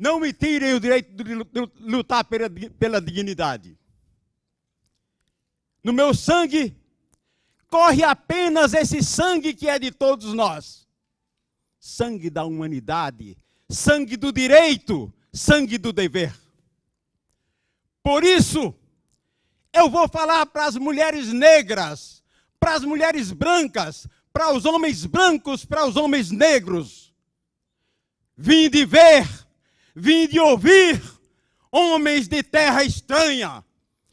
Não me tirem o direito de lutar pela dignidade. No meu sangue corre apenas esse sangue que é de todos nós. Sangue da humanidade, sangue do direito, sangue do dever. Por isso, eu vou falar para as mulheres negras, para as mulheres brancas, para os homens brancos, para os homens negros. de ver vim de ouvir homens de terra estranha,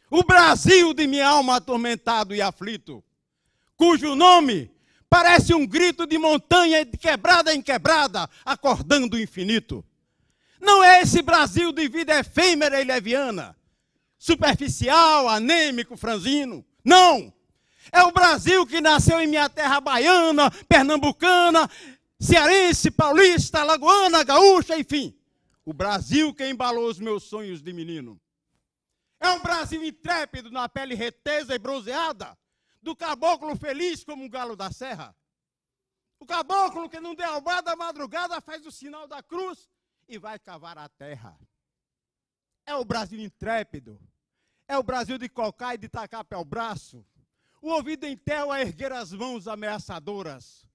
o Brasil de minha alma atormentado e aflito, cujo nome parece um grito de montanha de quebrada em quebrada, acordando o infinito. Não é esse Brasil de vida efêmera e leviana, superficial, anêmico, franzino. Não! É o Brasil que nasceu em minha terra baiana, pernambucana, cearense, paulista, lagoana, gaúcha, enfim. O Brasil que embalou os meus sonhos de menino. É um Brasil intrépido na pele retesa e bronzeada, do caboclo feliz como um galo da serra. O caboclo que não derrubada a madrugada faz o sinal da cruz e vai cavar a terra. É o Brasil intrépido. É o Brasil de cocar e de tacar pé ao braço. O ouvido em terra a erguer as mãos ameaçadoras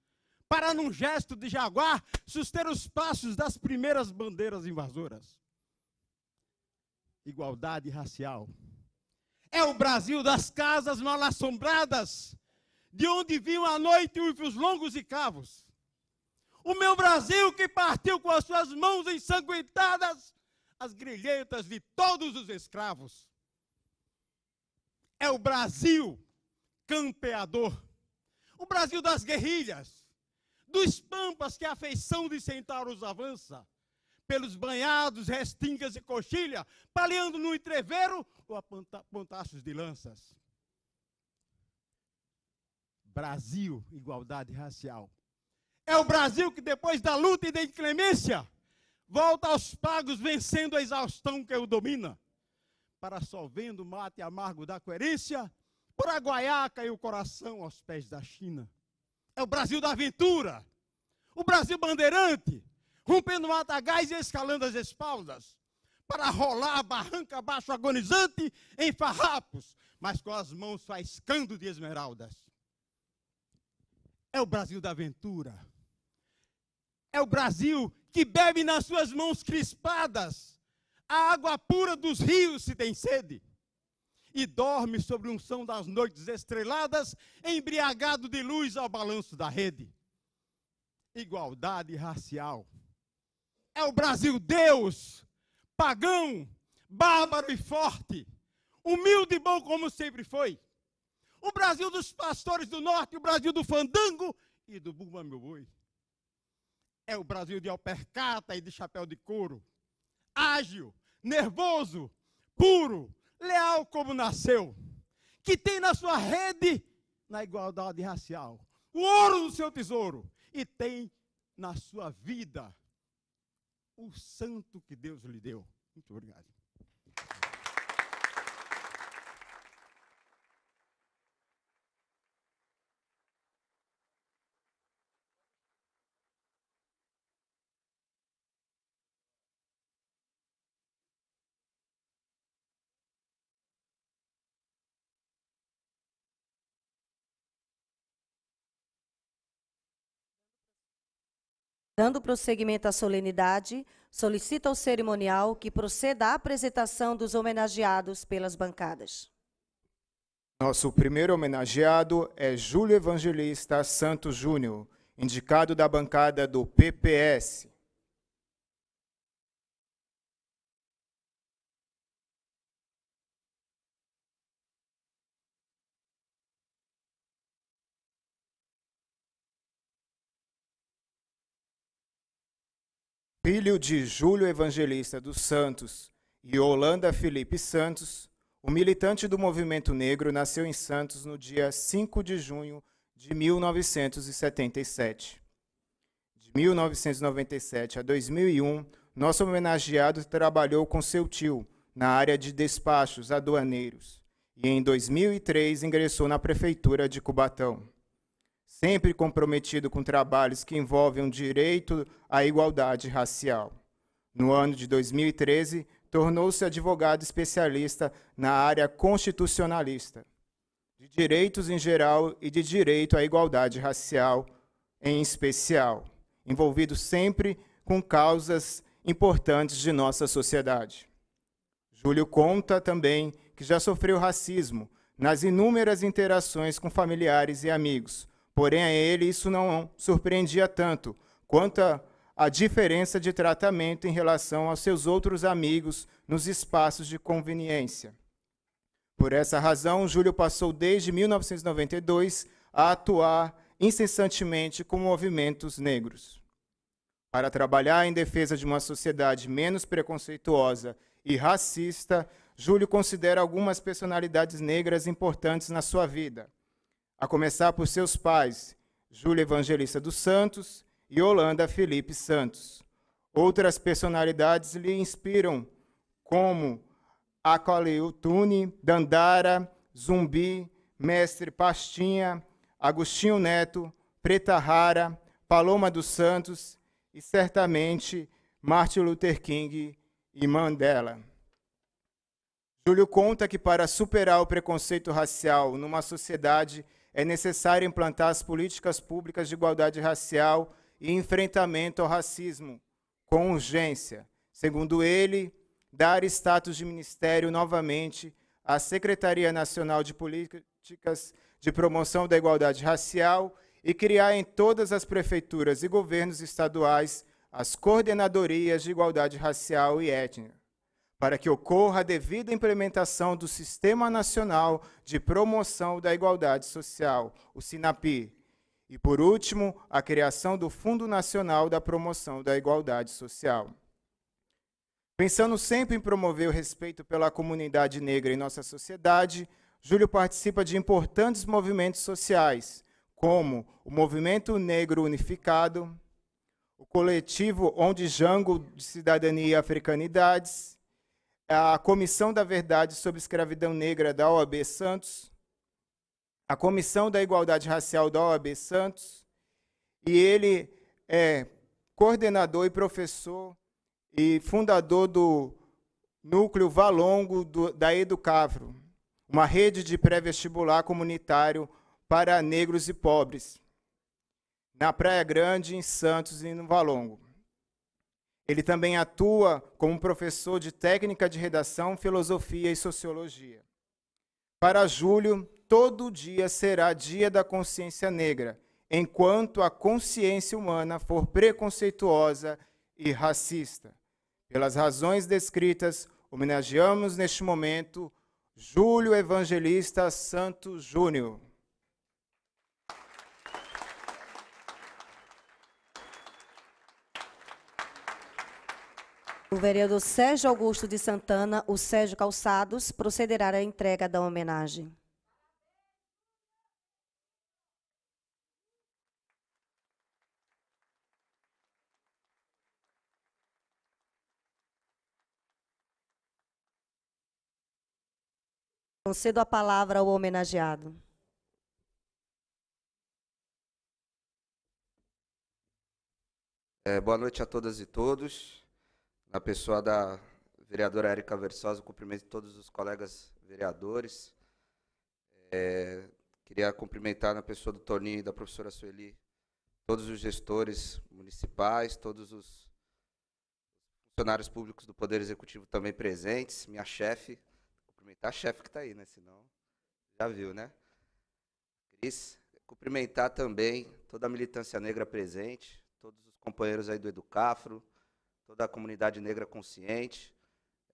para, num gesto de jaguar, suster os passos das primeiras bandeiras invasoras. Igualdade racial. É o Brasil das casas mal assombradas, de onde vinham à noite os longos e cavos. O meu Brasil que partiu com as suas mãos ensanguentadas as grilhetas de todos os escravos. É o Brasil campeador. O Brasil das guerrilhas dos pampas que a afeição de centauros avança, pelos banhados, restingas e coxilha, paleando no entrevero ou a pontaços de lanças. Brasil, igualdade racial. É o Brasil que, depois da luta e da inclemência, volta aos pagos, vencendo a exaustão que o domina, para solvendo o mate amargo da coerência, por a e o coração aos pés da China. É o Brasil da aventura. O Brasil bandeirante, rompendo mata-gás e escalando as espaldas, para rolar a barranca abaixo agonizante em farrapos, mas com as mãos faiscando de esmeraldas. É o Brasil da aventura. É o Brasil que bebe nas suas mãos crispadas a água pura dos rios se tem sede e dorme sobre um são das noites estreladas, embriagado de luz ao balanço da rede. Igualdade racial. É o Brasil Deus, pagão, bárbaro e forte, humilde e bom como sempre foi. O Brasil dos pastores do norte, o Brasil do fandango e do bumba meu boi. É o Brasil de alpercata e de chapéu de couro. Ágil, nervoso, puro, leal como nasceu, que tem na sua rede, na igualdade racial, o ouro do seu tesouro e tem na sua vida o santo que Deus lhe deu. Muito obrigado. Dando prosseguimento à solenidade, solicita ao cerimonial que proceda à apresentação dos homenageados pelas bancadas. Nosso primeiro homenageado é Júlio Evangelista Santos Júnior, indicado da bancada do PPS. Filho de Júlio Evangelista dos Santos e Holanda Felipe Santos, o militante do movimento negro nasceu em Santos no dia 5 de junho de 1977. De 1997 a 2001, nosso homenageado trabalhou com seu tio na área de despachos aduaneiros e em 2003 ingressou na prefeitura de Cubatão sempre comprometido com trabalhos que envolvem o direito à igualdade racial. No ano de 2013, tornou-se advogado especialista na área constitucionalista, de direitos em geral e de direito à igualdade racial em especial, envolvido sempre com causas importantes de nossa sociedade. Júlio conta também que já sofreu racismo nas inúmeras interações com familiares e amigos, Porém, a ele isso não surpreendia tanto quanto a, a diferença de tratamento em relação aos seus outros amigos nos espaços de conveniência. Por essa razão, Júlio passou desde 1992 a atuar incessantemente com movimentos negros. Para trabalhar em defesa de uma sociedade menos preconceituosa e racista, Júlio considera algumas personalidades negras importantes na sua vida a começar por seus pais, Júlia Evangelista dos Santos e Holanda Felipe Santos. Outras personalidades lhe inspiram, como Acaleu Tune, Dandara, Zumbi, Mestre Pastinha, Agostinho Neto, Preta Rara, Paloma dos Santos e certamente Martin Luther King e Mandela. Júlio conta que para superar o preconceito racial numa sociedade é necessário implantar as políticas públicas de igualdade racial e enfrentamento ao racismo, com urgência. Segundo ele, dar status de ministério novamente à Secretaria Nacional de Políticas de Promoção da Igualdade Racial e criar em todas as prefeituras e governos estaduais as coordenadorias de igualdade racial e étnica para que ocorra a devida implementação do Sistema Nacional de Promoção da Igualdade Social, o SINAPI. E, por último, a criação do Fundo Nacional da Promoção da Igualdade Social. Pensando sempre em promover o respeito pela comunidade negra em nossa sociedade, Júlio participa de importantes movimentos sociais, como o Movimento Negro Unificado, o Coletivo Onde Jango de Cidadania e Africanidades, a Comissão da Verdade sobre Escravidão Negra da OAB Santos, a Comissão da Igualdade Racial da OAB Santos, e ele é coordenador e professor e fundador do Núcleo Valongo do, da Educavro, uma rede de pré-vestibular comunitário para negros e pobres, na Praia Grande, em Santos e no Valongo. Ele também atua como professor de técnica de redação, filosofia e sociologia. Para Júlio, todo dia será dia da consciência negra, enquanto a consciência humana for preconceituosa e racista. Pelas razões descritas, homenageamos neste momento Júlio Evangelista Santos Júnior. O vereador Sérgio Augusto de Santana, o Sérgio Calçados, procederá à entrega da homenagem. Concedo a palavra ao homenageado. É, boa noite a todas e todos na pessoa da vereadora Érica Versosa, cumprimento todos os colegas vereadores. É, queria cumprimentar na pessoa do Toninho e da professora Sueli, todos os gestores municipais, todos os funcionários públicos do Poder Executivo também presentes, minha chefe, cumprimentar a chefe que está aí, né? Senão, já viu, né? Cris, cumprimentar também toda a militância negra presente, todos os companheiros aí do Educafro, toda a comunidade negra consciente,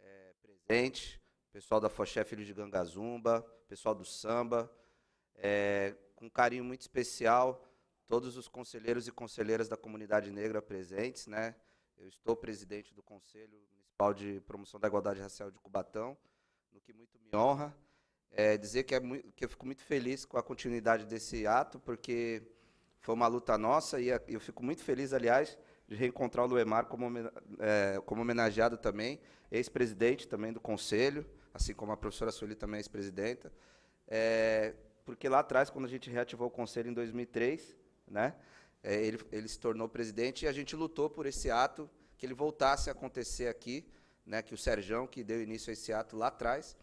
é, presente, pessoal da Foché Filhos de Gangazumba, pessoal do samba, é, com um carinho muito especial, todos os conselheiros e conselheiras da comunidade negra presentes, né? Eu estou presidente do Conselho Municipal de Promoção da Igualdade Racial de Cubatão, no que muito me honra. É, dizer que, é muito, que eu fico muito feliz com a continuidade desse ato, porque foi uma luta nossa e eu fico muito feliz, aliás, de reencontrar o Luemar como, é, como homenageado também, ex-presidente também do conselho, assim como a professora Sueli também é ex-presidenta. É, porque lá atrás, quando a gente reativou o conselho em 2003, né, é, ele, ele se tornou presidente e a gente lutou por esse ato, que ele voltasse a acontecer aqui, né, que o Serjão, que deu início a esse ato lá atrás,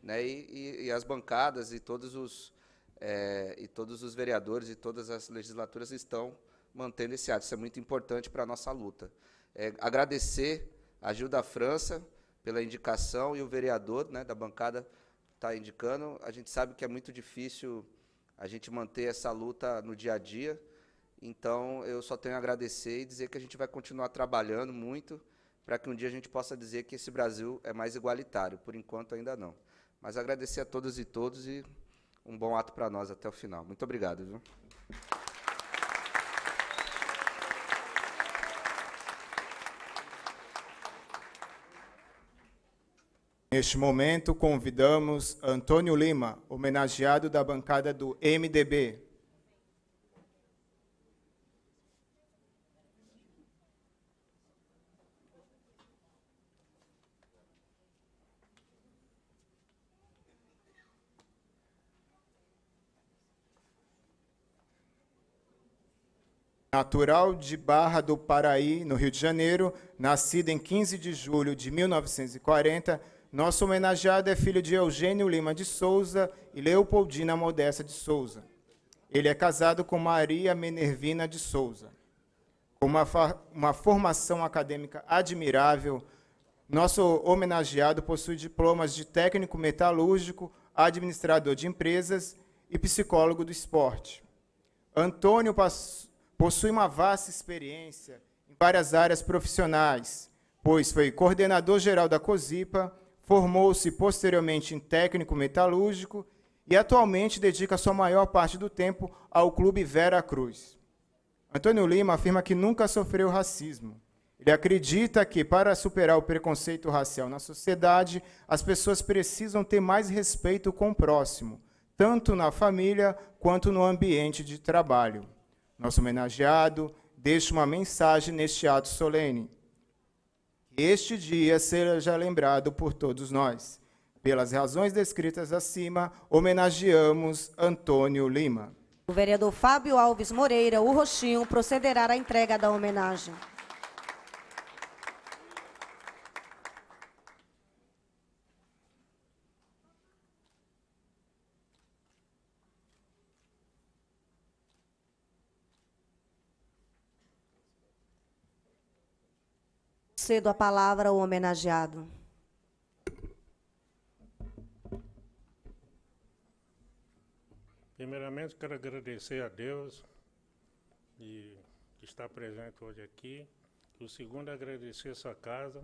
né, e, e, e as bancadas e todos os, é, e todos os vereadores e todas as legislaturas estão mantendo esse ato. Isso é muito importante para a nossa luta. É, agradecer a Gil da França pela indicação e o vereador né, da bancada está indicando. A gente sabe que é muito difícil a gente manter essa luta no dia a dia. Então, eu só tenho a agradecer e dizer que a gente vai continuar trabalhando muito para que um dia a gente possa dizer que esse Brasil é mais igualitário. Por enquanto, ainda não. Mas agradecer a todas e todos e um bom ato para nós até o final. Muito obrigado. Viu? Neste momento, convidamos Antônio Lima, homenageado da bancada do MDB. Natural de Barra do Paraí, no Rio de Janeiro, nascido em 15 de julho de 1940, nosso homenageado é filho de Eugênio Lima de Souza e Leopoldina Modesta de Souza. Ele é casado com Maria Menervina de Souza. Com uma, uma formação acadêmica admirável, nosso homenageado possui diplomas de técnico metalúrgico, administrador de empresas e psicólogo do esporte. Antônio possui uma vasta experiência em várias áreas profissionais, pois foi coordenador geral da COSIPA, formou-se posteriormente em técnico metalúrgico e atualmente dedica sua maior parte do tempo ao clube Vera Cruz. Antônio Lima afirma que nunca sofreu racismo. Ele acredita que, para superar o preconceito racial na sociedade, as pessoas precisam ter mais respeito com o próximo, tanto na família quanto no ambiente de trabalho. Nosso homenageado deixa uma mensagem neste ato solene que este dia seja lembrado por todos nós. Pelas razões descritas acima, homenageamos Antônio Lima. O vereador Fábio Alves Moreira, o Roxinho, procederá à entrega da homenagem. Cedo a palavra ao homenageado. Primeiramente, quero agradecer a Deus de estar presente hoje aqui. O segundo, agradecer essa casa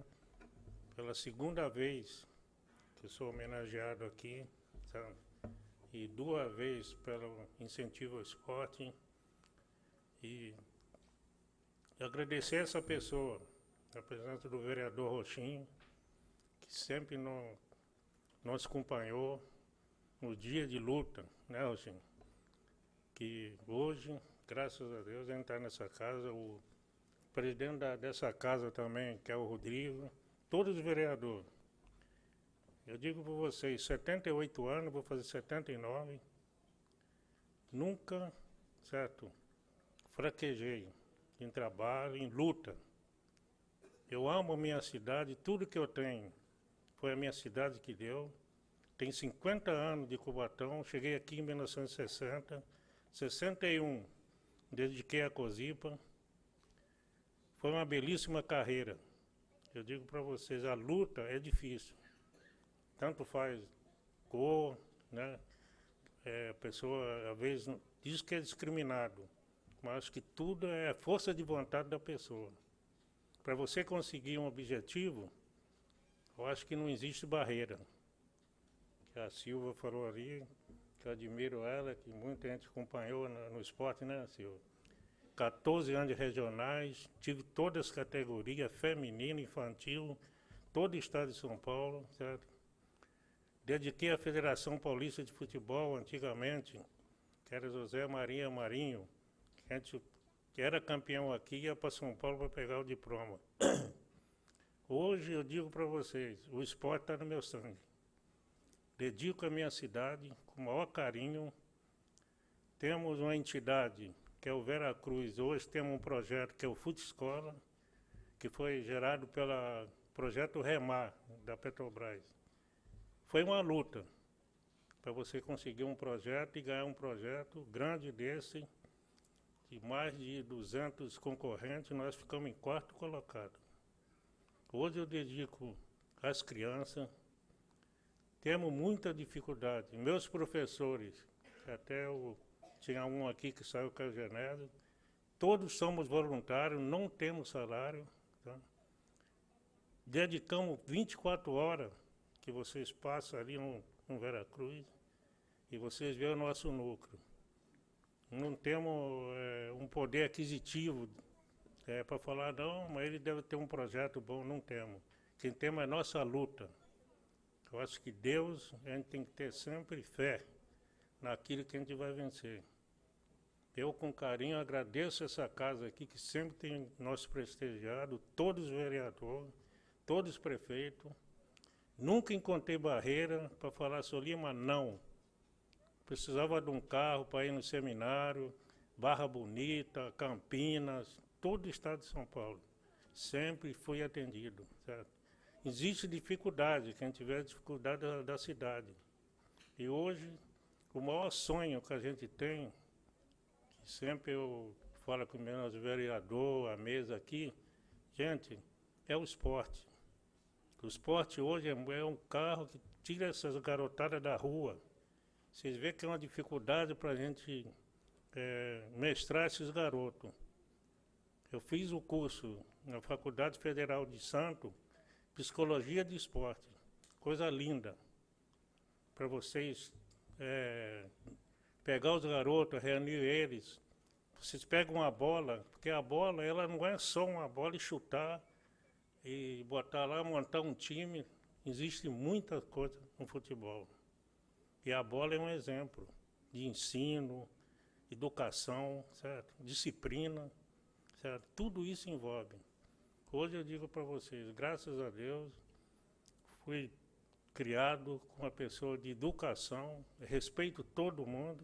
pela segunda vez que sou homenageado aqui, sabe? Tá? e duas vezes pelo incentivo ao esporte. E agradecer essa pessoa a presença do vereador Roxinho, que sempre no, nos acompanhou no dia de luta, né, Roxinho? Que hoje, graças a Deus, entrar tá nessa casa, o presidente da, dessa casa também, que é o Rodrigo, todos os vereadores. Eu digo para vocês, 78 anos, vou fazer 79, nunca, certo, fraquejei em trabalho, em luta eu amo minha cidade, tudo que eu tenho foi a minha cidade que deu. Tenho 50 anos de Cubatão, cheguei aqui em 1960, 61, dediquei a Cozipa. Foi uma belíssima carreira. Eu digo para vocês, a luta é difícil. Tanto faz cor, né? É, a pessoa às vezes diz que é discriminado, mas que tudo é força de vontade da pessoa para você conseguir um objetivo, eu acho que não existe barreira. Que a Silva falou ali, que eu admiro ela, que muita gente acompanhou no, no esporte, né, Silva? 14 anos de regionais, tive todas as categorias, feminino, infantil, todo o estado de São Paulo, certo? Dediquei à Federação Paulista de Futebol, antigamente, que era José Maria Marinho, que a gente que era campeão aqui, ia para São Paulo para pegar o diploma. Hoje eu digo para vocês, o esporte está no meu sangue. Dedico a minha cidade com o maior carinho. Temos uma entidade que é o Vera Cruz. Hoje temos um projeto que é o Fute Escola, que foi gerado pelo projeto Remar da Petrobras. Foi uma luta para você conseguir um projeto e ganhar um projeto grande desse de mais de 200 concorrentes, nós ficamos em quarto colocado. Hoje eu dedico às crianças. Temos muita dificuldade. Meus professores, até eu tinha um aqui que saiu cagenado, é todos somos voluntários, não temos salário. Tá? Dedicamos 24 horas que vocês passam ali no, no Veracruz e vocês veem o nosso núcleo não temos é, um poder aquisitivo é, para falar, não, mas ele deve ter um projeto bom, não temos. Quem temos é a nossa luta. Eu acho que Deus, a gente tem que ter sempre fé naquilo que a gente vai vencer. Eu, com carinho, agradeço essa casa aqui, que sempre tem nós prestigiado, todos os vereadores, todos os prefeitos. Nunca encontrei barreira para falar, Solima, não precisava de um carro para ir no seminário, Barra Bonita, Campinas, todo o estado de São Paulo. Sempre fui atendido. Certo? Existe dificuldade, quem tiver dificuldade da, da cidade. E hoje, o maior sonho que a gente tem, que sempre eu falo com o meu vereador, a mesa aqui, gente, é o esporte. O esporte hoje é, é um carro que tira essas garotadas da rua vocês vê que é uma dificuldade para a gente é, mestrar esses garotos. Eu fiz o curso na Faculdade Federal de Santo, Psicologia de Esporte. Coisa linda. Para vocês é, pegar os garotos, reunir eles. Vocês pegam uma bola, porque a bola ela não é só uma bola e chutar e botar lá, montar um time. Existe muita coisa no futebol. E a bola é um exemplo de ensino, educação, certo? disciplina, certo? tudo isso envolve. Hoje eu digo para vocês, graças a Deus, fui criado com uma pessoa de educação, respeito todo mundo,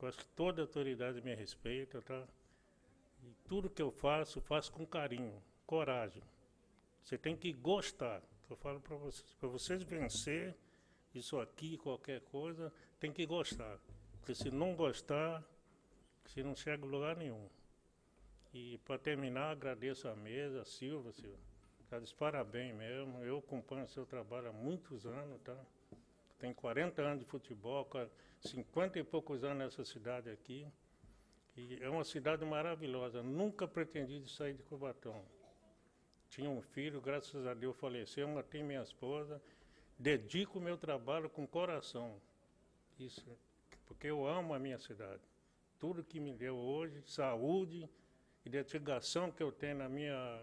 acho que toda autoridade me respeita, tá? E tudo que eu faço, faço com carinho, coragem. Você tem que gostar. Eu falo para vocês, para vocês vencer, isso aqui, qualquer coisa, tem que gostar. Porque se não gostar, você não chega a lugar nenhum. E para terminar, agradeço a mesa, a Silva, Silva. Tá parabéns mesmo. Eu acompanho o seu trabalho há muitos anos, tá? Tem 40 anos de futebol, 50 e poucos anos nessa cidade aqui. E é uma cidade maravilhosa. Nunca pretendi sair de Cubatão. Tinha um filho, graças a Deus faleceu, tem minha esposa dedico o meu trabalho com coração. Isso, porque eu amo a minha cidade. Tudo que me deu hoje, saúde e dedicação que eu tenho na minha,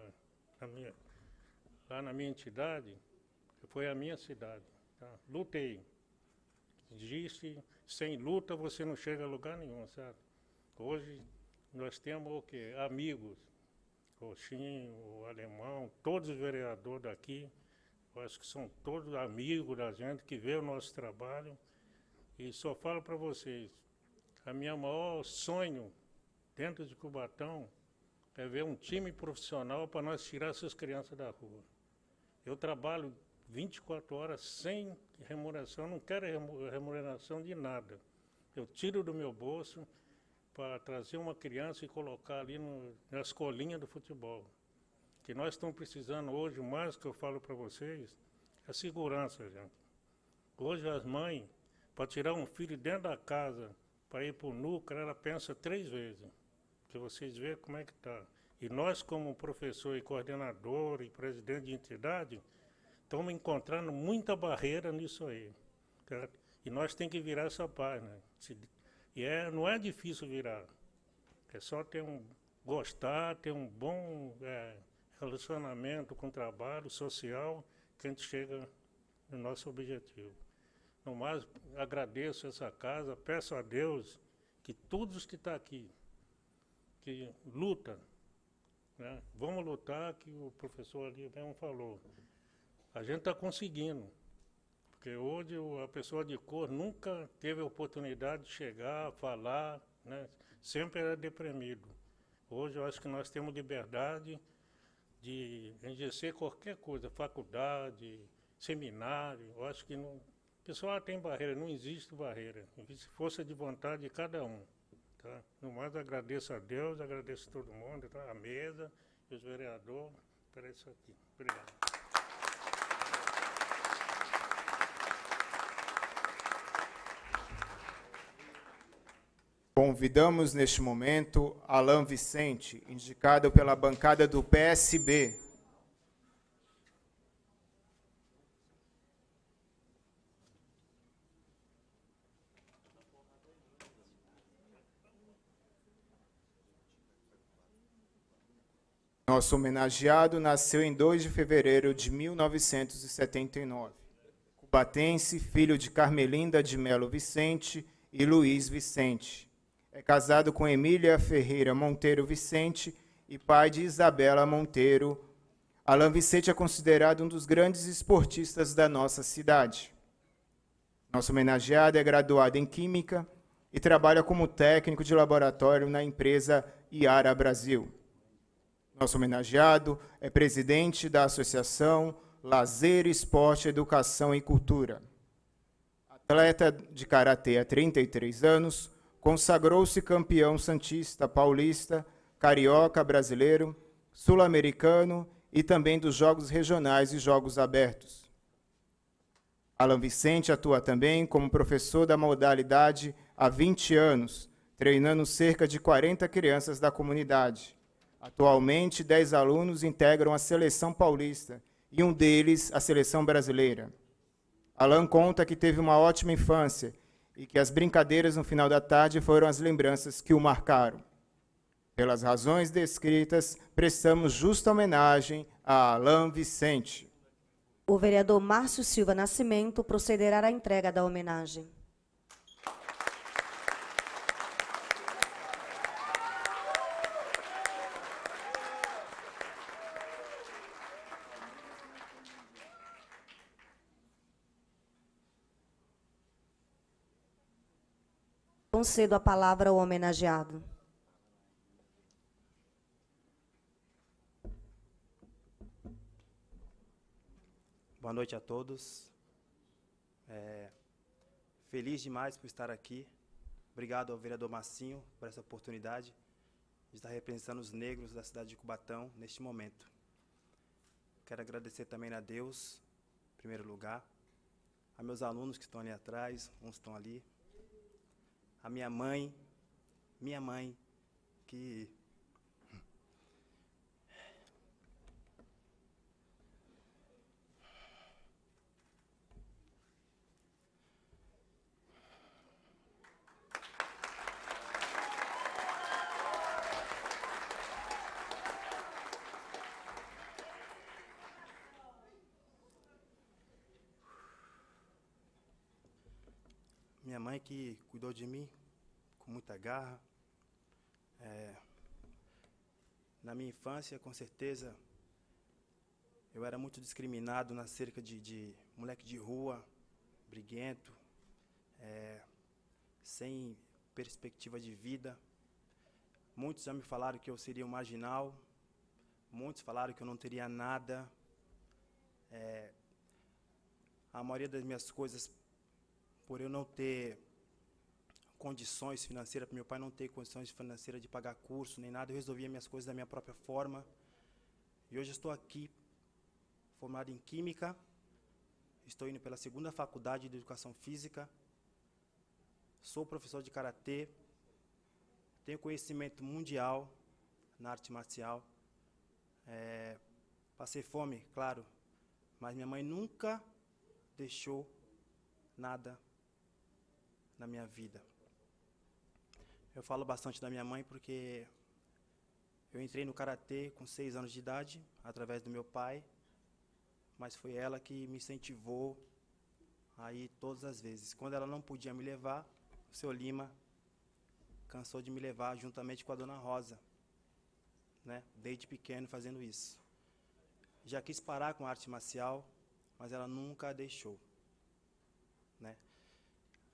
na minha, lá na minha entidade, foi a minha cidade. Tá? Lutei. Disse, sem luta você não chega a lugar nenhum, sabe? Hoje nós temos o quê? Amigos. Roxinho, o Alemão, todos os vereadores daqui eu acho que são todos amigos da gente que vê o nosso trabalho. E só falo para vocês, a minha maior sonho dentro de Cubatão é ver um time profissional para nós tirar essas crianças da rua. Eu trabalho 24 horas sem remuneração, não quero remuneração de nada. Eu tiro do meu bolso para trazer uma criança e colocar ali no, na escolinha do futebol que nós estamos precisando hoje, mais que eu falo para vocês, é segurança, gente. Hoje as mães, para tirar um filho dentro da casa, para ir para o núcleo, ela pensa três vezes. Que vocês vejam como é que está. E nós, como professor e coordenador e presidente de entidade, estamos encontrando muita barreira nisso aí. Certo? E nós temos que virar essa página. Se, e é, não é difícil virar. É só ter um gostar, ter um bom é, relacionamento com trabalho social que a gente chega no nosso objetivo. No mais, agradeço essa casa, peço a Deus que todos que estão tá aqui, que lutam, né? vamos lutar, que o professor ali mesmo falou. A gente está conseguindo, porque hoje a pessoa de cor nunca teve a oportunidade de chegar, falar, né? sempre era deprimido. Hoje eu acho que nós temos liberdade de enriquecer qualquer coisa, faculdade, seminário. Eu acho que não. O pessoal tem barreira, não existe barreira. Existe força de vontade de cada um. Tá? No mais, agradeço a Deus, agradeço a todo mundo, tá? a mesa, os vereadores, para isso aqui. Obrigado. Convidamos neste momento Alain Vicente, indicado pela bancada do PSB. Nosso homenageado nasceu em 2 de fevereiro de 1979. Cubatense, filho de Carmelinda de Melo Vicente e Luiz Vicente. É casado com Emília Ferreira Monteiro Vicente e pai de Isabela Monteiro. Alain Vicente é considerado um dos grandes esportistas da nossa cidade. Nosso homenageado é graduado em Química e trabalha como técnico de laboratório na empresa Iara Brasil. Nosso homenageado é presidente da Associação Lazer, Esporte, Educação e Cultura. Atleta de Karatê há 33 anos, Consagrou-se campeão santista, paulista, carioca, brasileiro, sul-americano e também dos jogos regionais e jogos abertos. Alan Vicente atua também como professor da modalidade há 20 anos, treinando cerca de 40 crianças da comunidade. Atualmente, 10 alunos integram a seleção paulista e um deles a seleção brasileira. Alan conta que teve uma ótima infância e que as brincadeiras no final da tarde foram as lembranças que o marcaram. Pelas razões descritas, prestamos justa homenagem a Alain Vicente. O vereador Márcio Silva Nascimento procederá à entrega da homenagem. concedo a palavra ao homenageado. Boa noite a todos. É, feliz demais por estar aqui. Obrigado ao vereador Massinho por essa oportunidade de estar representando os negros da cidade de Cubatão neste momento. Quero agradecer também a Deus, em primeiro lugar, a meus alunos que estão ali atrás, uns estão ali, a minha mãe, minha mãe, que mãe que cuidou de mim com muita garra. É, na minha infância, com certeza, eu era muito discriminado na cerca de, de moleque de rua, briguento, é, sem perspectiva de vida. Muitos já me falaram que eu seria um marginal, muitos falaram que eu não teria nada. É, a maioria das minhas coisas por eu não ter condições financeiras, meu pai não ter condições financeiras de pagar curso nem nada, eu resolvia minhas coisas da minha própria forma. E hoje estou aqui, formado em Química, estou indo pela segunda faculdade de Educação Física, sou professor de Karatê, tenho conhecimento mundial na arte marcial, é, passei fome, claro, mas minha mãe nunca deixou nada na minha vida. Eu falo bastante da minha mãe porque eu entrei no karatê com seis anos de idade, através do meu pai, mas foi ela que me incentivou aí todas as vezes. Quando ela não podia me levar, o seu Lima cansou de me levar juntamente com a dona Rosa, né? Desde pequeno fazendo isso. Já quis parar com a arte marcial, mas ela nunca a deixou.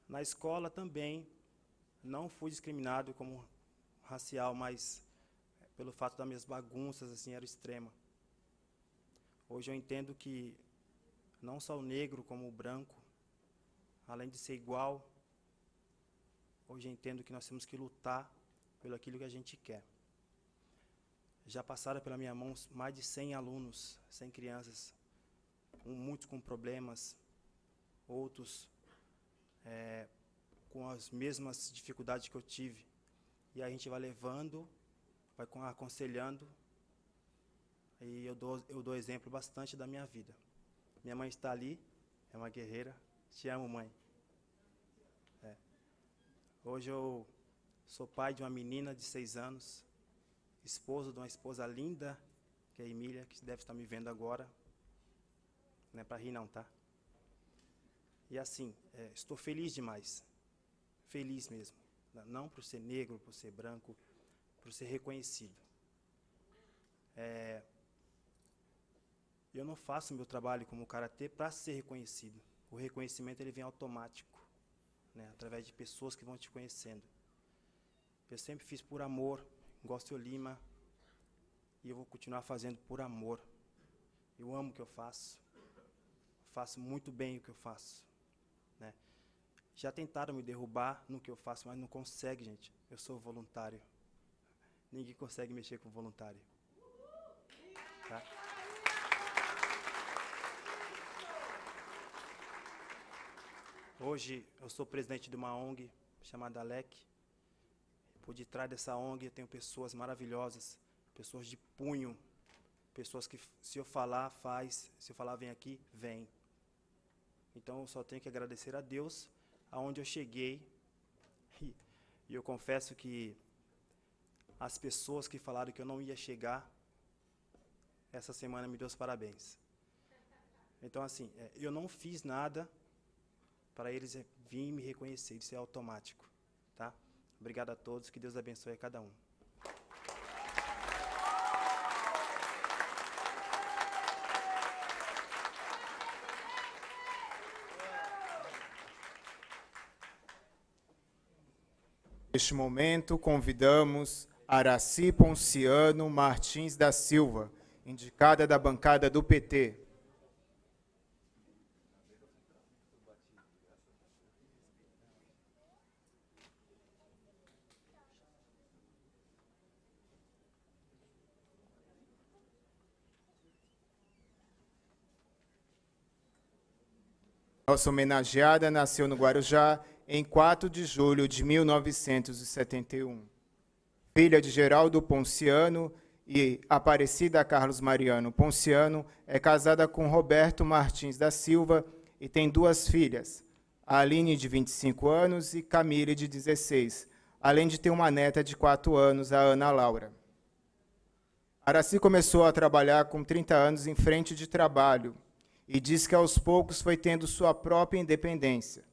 Na escola também não fui discriminado como racial, mas eh, pelo fato das minhas bagunças assim era extrema. Hoje eu entendo que não só o negro como o branco, além de ser igual, hoje eu entendo que nós temos que lutar pelo aquilo que a gente quer. Já passaram pela minha mão mais de 100 alunos, 100 crianças, um, muitos com problemas, outros é, com as mesmas dificuldades que eu tive. E a gente vai levando, vai aconselhando. E eu dou, eu dou exemplo bastante da minha vida. Minha mãe está ali, é uma guerreira. Te amo, mãe. É. Hoje eu sou pai de uma menina de seis anos, esposo de uma esposa linda, que é a Emília, que deve estar me vendo agora. Não é para rir, não, tá? E assim, é, estou feliz demais. Feliz mesmo. Não por ser negro, por ser branco, por ser reconhecido. É, eu não faço meu trabalho como karatê para ser reconhecido. O reconhecimento ele vem automático, né, através de pessoas que vão te conhecendo. Eu sempre fiz por amor, gosto de Lima, e eu vou continuar fazendo por amor. Eu amo o que eu faço, faço muito bem o que eu faço. Já tentaram me derrubar no que eu faço, mas não consegue, gente. Eu sou voluntário. Ninguém consegue mexer com voluntário. Tá? Hoje eu sou presidente de uma ONG chamada ALEC. Por detrás dessa ONG eu tenho pessoas maravilhosas, pessoas de punho, pessoas que se eu falar, faz, se eu falar vem aqui, vem. Então eu só tenho que agradecer a Deus aonde eu cheguei. E, e eu confesso que as pessoas que falaram que eu não ia chegar, essa semana me deu os parabéns. Então, assim, é, eu não fiz nada para eles é, virem me reconhecer, isso é automático. Tá? Obrigado a todos, que Deus abençoe a cada um. Neste momento, convidamos Araci Ponciano Martins da Silva, indicada da bancada do PT. Nossa homenageada nasceu no Guarujá em 4 de julho de 1971. Filha de Geraldo Ponciano e Aparecida Carlos Mariano Ponciano, é casada com Roberto Martins da Silva e tem duas filhas, a Aline, de 25 anos, e Camille, de 16, além de ter uma neta de 4 anos, a Ana Laura. Araci começou a trabalhar com 30 anos em frente de trabalho e diz que aos poucos foi tendo sua própria independência.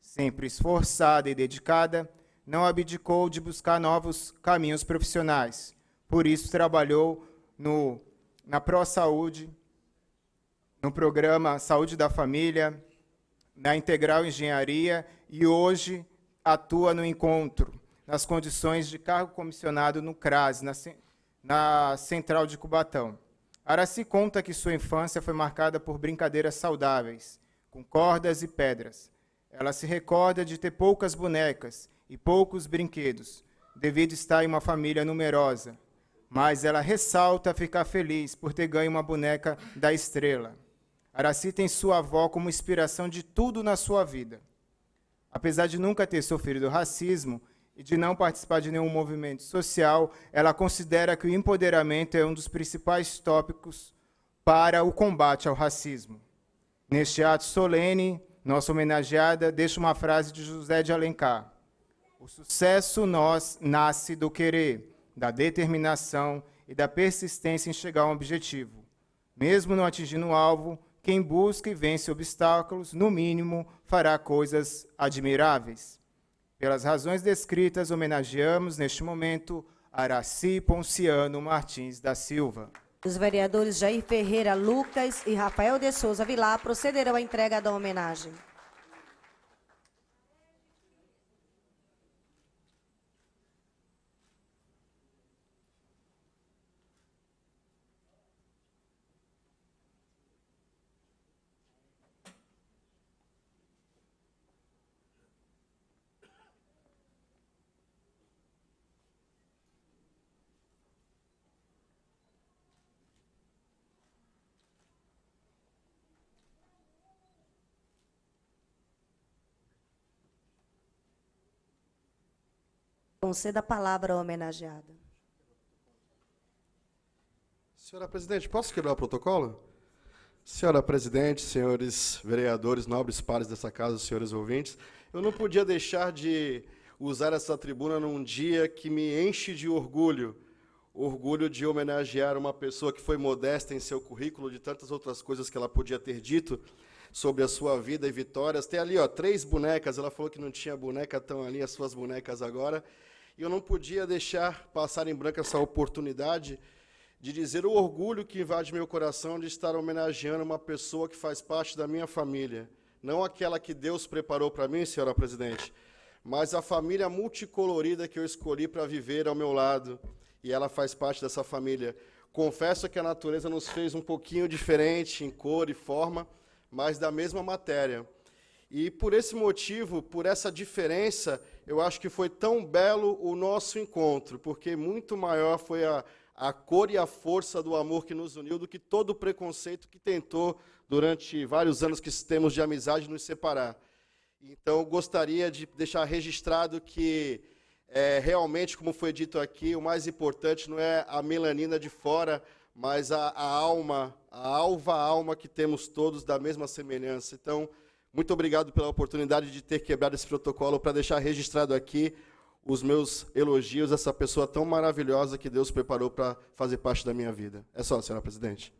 Sempre esforçada e dedicada, não abdicou de buscar novos caminhos profissionais. Por isso, trabalhou no, na Pró-Saúde, no programa Saúde da Família, na Integral Engenharia e hoje atua no encontro, nas condições de cargo comissionado no CRAS, na, na Central de Cubatão. Araci conta que sua infância foi marcada por brincadeiras saudáveis, com cordas e pedras. Ela se recorda de ter poucas bonecas e poucos brinquedos, devido estar em uma família numerosa. Mas ela ressalta ficar feliz por ter ganho uma boneca da estrela. Araci tem sua avó como inspiração de tudo na sua vida. Apesar de nunca ter sofrido racismo e de não participar de nenhum movimento social, ela considera que o empoderamento é um dos principais tópicos para o combate ao racismo. Neste ato solene, nossa homenageada deixa uma frase de José de Alencar: O sucesso nós nasce do querer, da determinação e da persistência em chegar a um objetivo. Mesmo não atingindo o alvo, quem busca e vence obstáculos, no mínimo, fará coisas admiráveis. Pelas razões descritas, homenageamos neste momento Araci Ponciano Martins da Silva. Os vereadores Jair Ferreira Lucas e Rafael de Souza Vilar procederão à entrega da homenagem. Conceda a palavra ao homenageado. Senhora presidente, posso quebrar o protocolo? Senhora presidente, senhores vereadores, nobres pares dessa casa, senhores ouvintes, eu não podia deixar de usar essa tribuna num dia que me enche de orgulho. Orgulho de homenagear uma pessoa que foi modesta em seu currículo, de tantas outras coisas que ela podia ter dito sobre a sua vida e vitórias. Tem ali, ó, três bonecas. Ela falou que não tinha boneca, estão ali as suas bonecas agora. E eu não podia deixar passar em branco essa oportunidade de dizer o orgulho que invade meu coração de estar homenageando uma pessoa que faz parte da minha família, não aquela que Deus preparou para mim, senhora presidente, mas a família multicolorida que eu escolhi para viver ao meu lado, e ela faz parte dessa família. Confesso que a natureza nos fez um pouquinho diferente em cor e forma, mas da mesma matéria. E por esse motivo, por essa diferença, eu acho que foi tão belo o nosso encontro, porque muito maior foi a, a cor e a força do amor que nos uniu do que todo o preconceito que tentou, durante vários anos que temos de amizade, nos separar. Então, gostaria de deixar registrado que, é, realmente, como foi dito aqui, o mais importante não é a melanina de fora, mas a, a alma, a alva alma que temos todos da mesma semelhança. Então, muito obrigado pela oportunidade de ter quebrado esse protocolo para deixar registrado aqui os meus elogios a essa pessoa tão maravilhosa que Deus preparou para fazer parte da minha vida. É só, senhora presidente.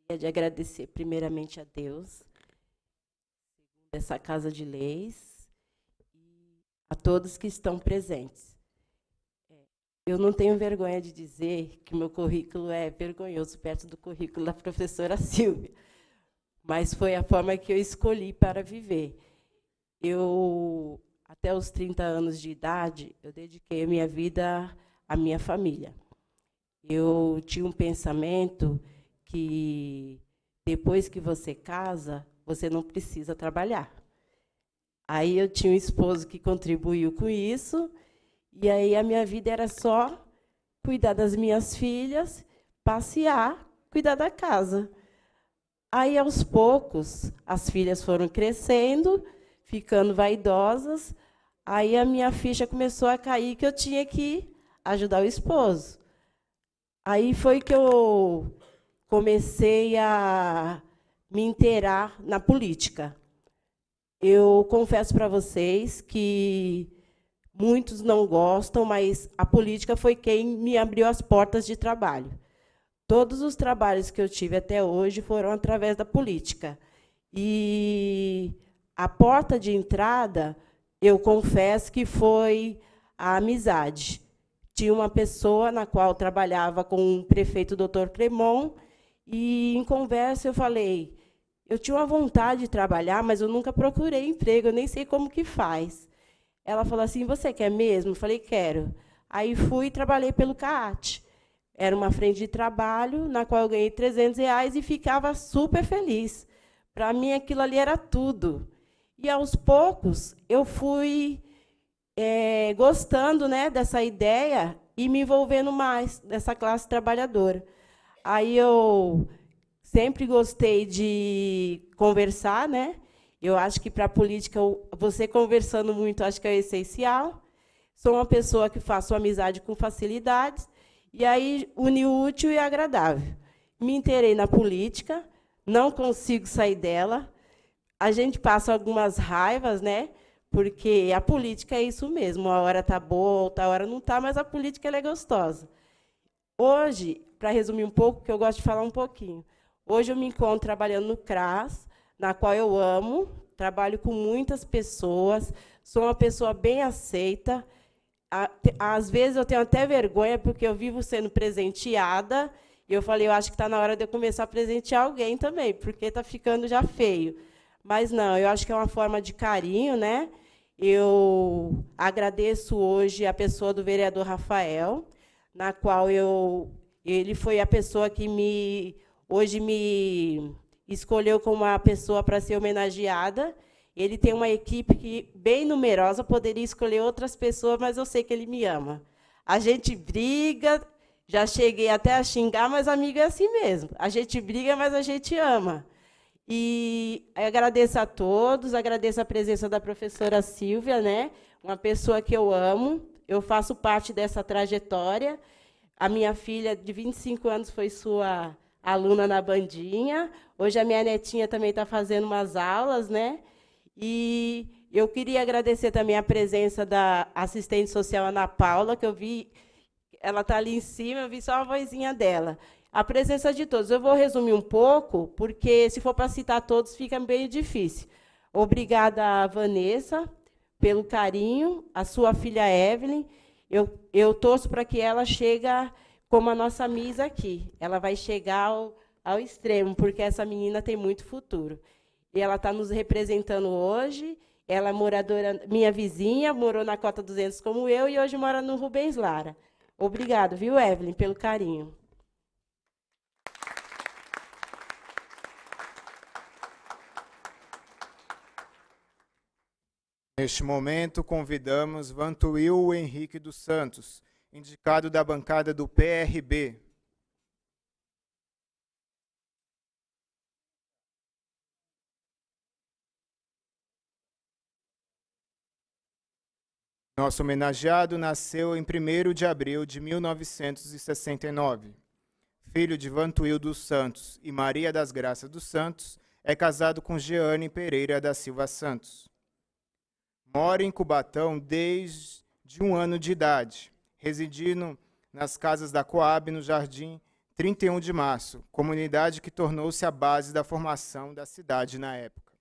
Gostaria de agradecer primeiramente a Deus dessa Casa de Leis e a todos que estão presentes. É, eu não tenho vergonha de dizer que meu currículo é vergonhoso perto do currículo da professora Silvia, mas foi a forma que eu escolhi para viver. Eu, até os 30 anos de idade, eu dediquei a minha vida à minha família. Eu tinha um pensamento que depois que você casa, você não precisa trabalhar. Aí eu tinha um esposo que contribuiu com isso, e aí a minha vida era só cuidar das minhas filhas, passear, cuidar da casa. Aí aos poucos, as filhas foram crescendo, ficando vaidosas, aí a minha ficha começou a cair que eu tinha que ajudar o esposo. Aí foi que eu comecei a me inteirar na política. Eu confesso para vocês que muitos não gostam, mas a política foi quem me abriu as portas de trabalho. Todos os trabalhos que eu tive até hoje foram através da política. E a porta de entrada, eu confesso que foi a amizade. Tinha uma pessoa na qual trabalhava com o prefeito doutor Cremon, e em conversa eu falei: eu tinha uma vontade de trabalhar, mas eu nunca procurei emprego, eu nem sei como que faz. Ela falou assim: Você quer mesmo? Eu falei: Quero. Aí fui e trabalhei pelo CAAT. Era uma frente de trabalho na qual eu ganhei 300 reais e ficava super feliz. Para mim, aquilo ali era tudo. E aos poucos eu fui é, gostando né, dessa ideia e me envolvendo mais dessa classe trabalhadora. Aí eu sempre gostei de conversar, né? Eu acho que para a política, você conversando muito, acho que é essencial. Sou uma pessoa que faço amizade com facilidade. E aí, uni o útil e agradável. Me interei na política, não consigo sair dela. A gente passa algumas raivas, né? Porque a política é isso mesmo. A hora tá boa, outra hora não tá, mas a política é gostosa. Hoje, para resumir um pouco, que eu gosto de falar um pouquinho. Hoje eu me encontro trabalhando no CRAS, na qual eu amo, trabalho com muitas pessoas, sou uma pessoa bem aceita. Às vezes eu tenho até vergonha, porque eu vivo sendo presenteada, e eu falei, eu acho que está na hora de eu começar a presentear alguém também, porque está ficando já feio. Mas não, eu acho que é uma forma de carinho, né? Eu agradeço hoje a pessoa do vereador Rafael, na qual eu ele foi a pessoa que me hoje me escolheu como uma pessoa para ser homenageada. Ele tem uma equipe que, bem numerosa, poderia escolher outras pessoas, mas eu sei que ele me ama. A gente briga, já cheguei até a xingar, mas amigo é assim mesmo. A gente briga, mas a gente ama. E agradeço a todos, agradeço a presença da professora Silvia, né? Uma pessoa que eu amo. Eu faço parte dessa trajetória. A minha filha de 25 anos foi sua aluna na bandinha. Hoje a minha netinha também está fazendo umas aulas, né? E eu queria agradecer também a presença da assistente social Ana Paula, que eu vi, ela está ali em cima, eu vi só a vozinha dela. A presença de todos. Eu vou resumir um pouco, porque se for para citar todos, fica meio difícil. Obrigada, Vanessa, pelo carinho, a sua filha Evelyn. Eu, eu torço para que ela chegue como a nossa Miss aqui. Ela vai chegar ao, ao extremo, porque essa menina tem muito futuro. E ela está nos representando hoje. Ela é moradora, minha vizinha, morou na Cota 200 como eu e hoje mora no Rubens Lara. Obrigado, viu, Evelyn, pelo carinho. Neste momento, convidamos Vantuil Henrique dos Santos, indicado da bancada do PRB. Nosso homenageado nasceu em 1 de abril de 1969. Filho de Vantuil dos Santos e Maria das Graças dos Santos, é casado com Jeane Pereira da Silva Santos. Mora em Cubatão desde um ano de idade residindo nas casas da Coab, no Jardim 31 de Março, comunidade que tornou-se a base da formação da cidade na época.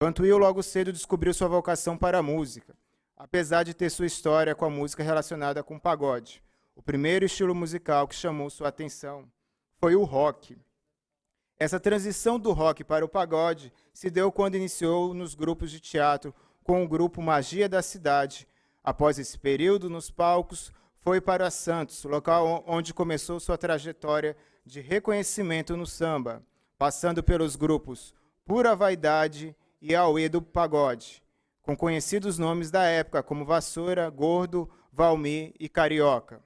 Vantuil logo cedo descobriu sua vocação para a música, apesar de ter sua história com a música relacionada com o pagode. O primeiro estilo musical que chamou sua atenção foi o rock. Essa transição do rock para o pagode se deu quando iniciou nos grupos de teatro com o grupo Magia da Cidade, Após esse período nos palcos, foi para Santos, local onde começou sua trajetória de reconhecimento no samba, passando pelos grupos Pura Vaidade e Auê do Pagode, com conhecidos nomes da época como Vassoura, Gordo, Valmi e Carioca.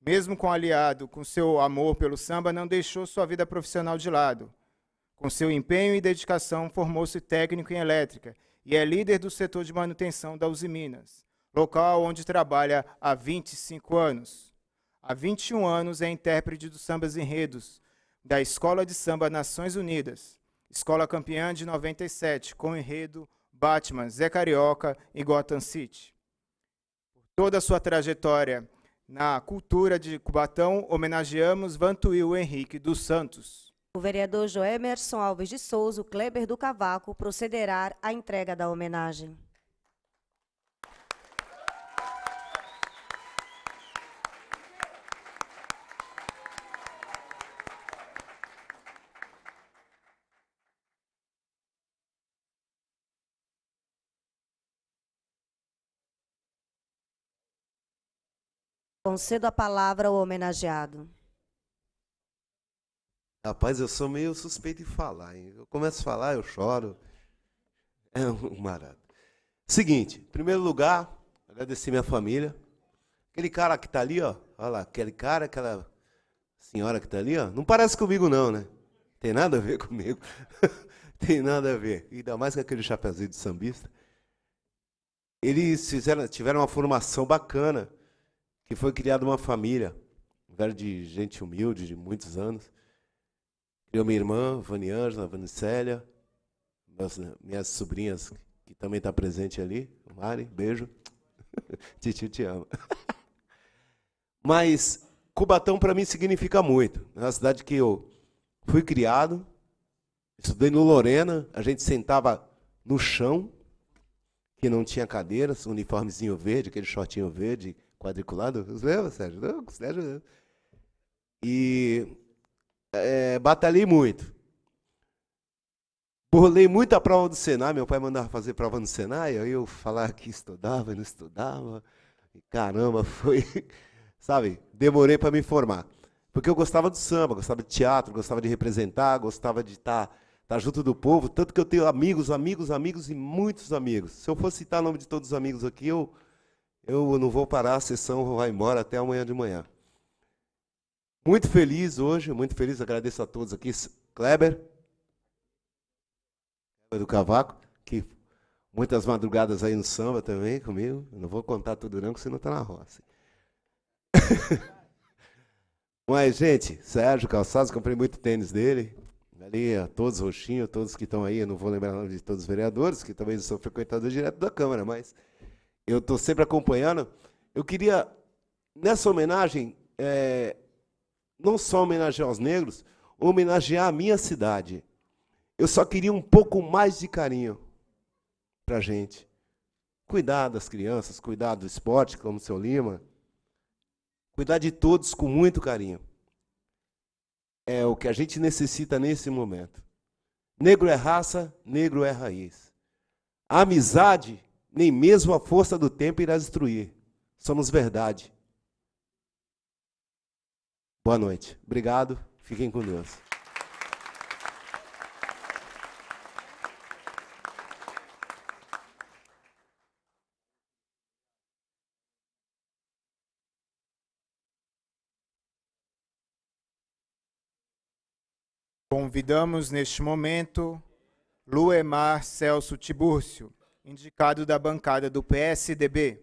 Mesmo com aliado com seu amor pelo samba, não deixou sua vida profissional de lado. Com seu empenho e dedicação, formou-se técnico em elétrica e é líder do setor de manutenção da Uzi Minas local onde trabalha há 25 anos. Há 21 anos é intérprete dos sambas enredos da Escola de Samba Nações Unidas, escola campeã de 97, com o enredo Batman, Zé Carioca e Gotham City. Por toda a sua trajetória na cultura de Cubatão, homenageamos Vantuil Henrique dos Santos. O vereador Joemerson Alves de Souza, Kleber do Cavaco, procederá à entrega da homenagem. Concedo a palavra ao homenageado. Rapaz, eu sou meio suspeito de falar. Hein? Eu começo a falar, eu choro. É um marado. Seguinte, em primeiro lugar, agradecer minha família. Aquele cara que está ali, ó. Olha lá, aquele cara, aquela senhora que está ali, ó. Não parece comigo, não, né? Tem nada a ver comigo. Tem nada a ver. Ainda mais com aquele chapéuzinho de sambista. Eles fizeram, tiveram uma formação bacana que foi criada uma família, um lugar de gente humilde, de muitos anos. Criou minha irmã, Vaniângela, Vanicélia, minhas, né, minhas sobrinhas, que também está presente ali, Mari, beijo. Titi te ama. Mas Cubatão para mim significa muito. É uma cidade que eu fui criado, estudei no Lorena, a gente sentava no chão, que não tinha cadeiras uniformezinho verde, aquele shortinho verde, quadriculado? Os mesmos, Sérgio? Não, Sérgio. E é, batalhei muito. Burlei muito a prova do Senai. Meu pai mandava fazer prova no Senai. Aí eu falava que estudava e não estudava. E caramba, foi. Sabe? Demorei para me formar. Porque eu gostava do samba, gostava de teatro, gostava de representar, gostava de estar tá, tá junto do povo. Tanto que eu tenho amigos, amigos, amigos e muitos amigos. Se eu fosse citar o nome de todos os amigos aqui, eu eu não vou parar a sessão, vou vai embora até amanhã de manhã. Muito feliz hoje, muito feliz, agradeço a todos aqui. Kleber, do Cavaco, que muitas madrugadas aí no samba também comigo. Eu não vou contar tudo não, porque você não está na roça. Mas, gente, Sérgio Calçados, comprei muito tênis dele. Ali, a todos roxinho, todos que estão aí, eu não vou lembrar o nome de todos os vereadores, que talvez são frequentadores direto da Câmara, mas eu estou sempre acompanhando. Eu queria, nessa homenagem, é, não só homenagear os negros, homenagear a minha cidade. Eu só queria um pouco mais de carinho para a gente. Cuidar das crianças, cuidar do esporte, como o seu Lima. Cuidar de todos com muito carinho. É o que a gente necessita nesse momento. Negro é raça, negro é raiz. A amizade nem mesmo a força do tempo irá destruir. Somos verdade. Boa noite. Obrigado. Fiquem com Deus. Convidamos neste momento Luemar Celso Tibúrcio indicado da bancada do PSDB.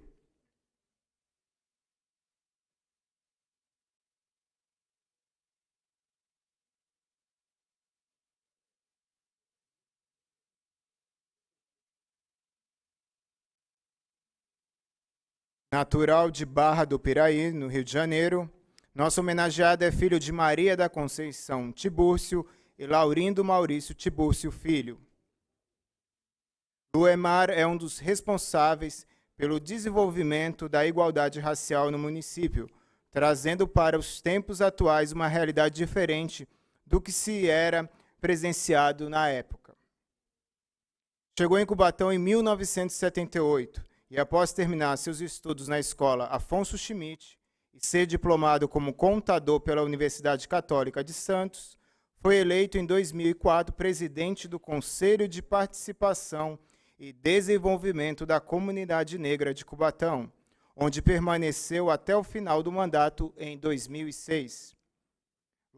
Natural de Barra do Piraí, no Rio de Janeiro, nosso homenageado é filho de Maria da Conceição Tibúrcio e Laurindo Maurício Tibúrcio Filho. Luemar é um dos responsáveis pelo desenvolvimento da igualdade racial no município, trazendo para os tempos atuais uma realidade diferente do que se era presenciado na época. Chegou em Cubatão em 1978 e, após terminar seus estudos na escola Afonso Schmidt e ser diplomado como contador pela Universidade Católica de Santos, foi eleito em 2004 presidente do Conselho de Participação e Desenvolvimento da Comunidade Negra de Cubatão, onde permaneceu até o final do mandato em 2006.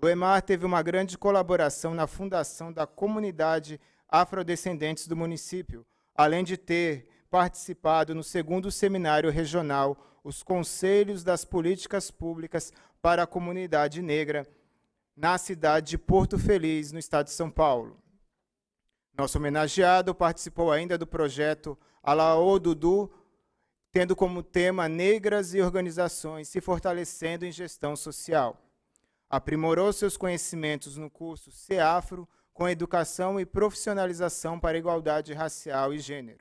Luemar teve uma grande colaboração na fundação da comunidade afrodescendentes do município, além de ter participado no segundo seminário regional Os Conselhos das Políticas Públicas para a Comunidade Negra, na cidade de Porto Feliz, no estado de São Paulo. Nosso homenageado participou ainda do projeto Alaô Dudu, tendo como tema negras e organizações se fortalecendo em gestão social. Aprimorou seus conhecimentos no curso CEAFRO com educação e profissionalização para igualdade racial e gênero.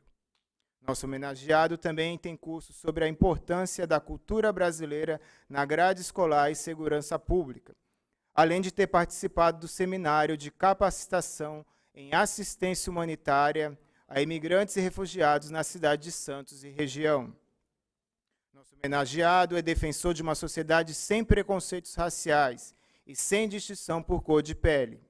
Nosso homenageado também tem curso sobre a importância da cultura brasileira na grade escolar e segurança pública, além de ter participado do seminário de capacitação em assistência humanitária a imigrantes e refugiados na cidade de Santos e região. Nosso homenageado é defensor de uma sociedade sem preconceitos raciais e sem distinção por cor de pele.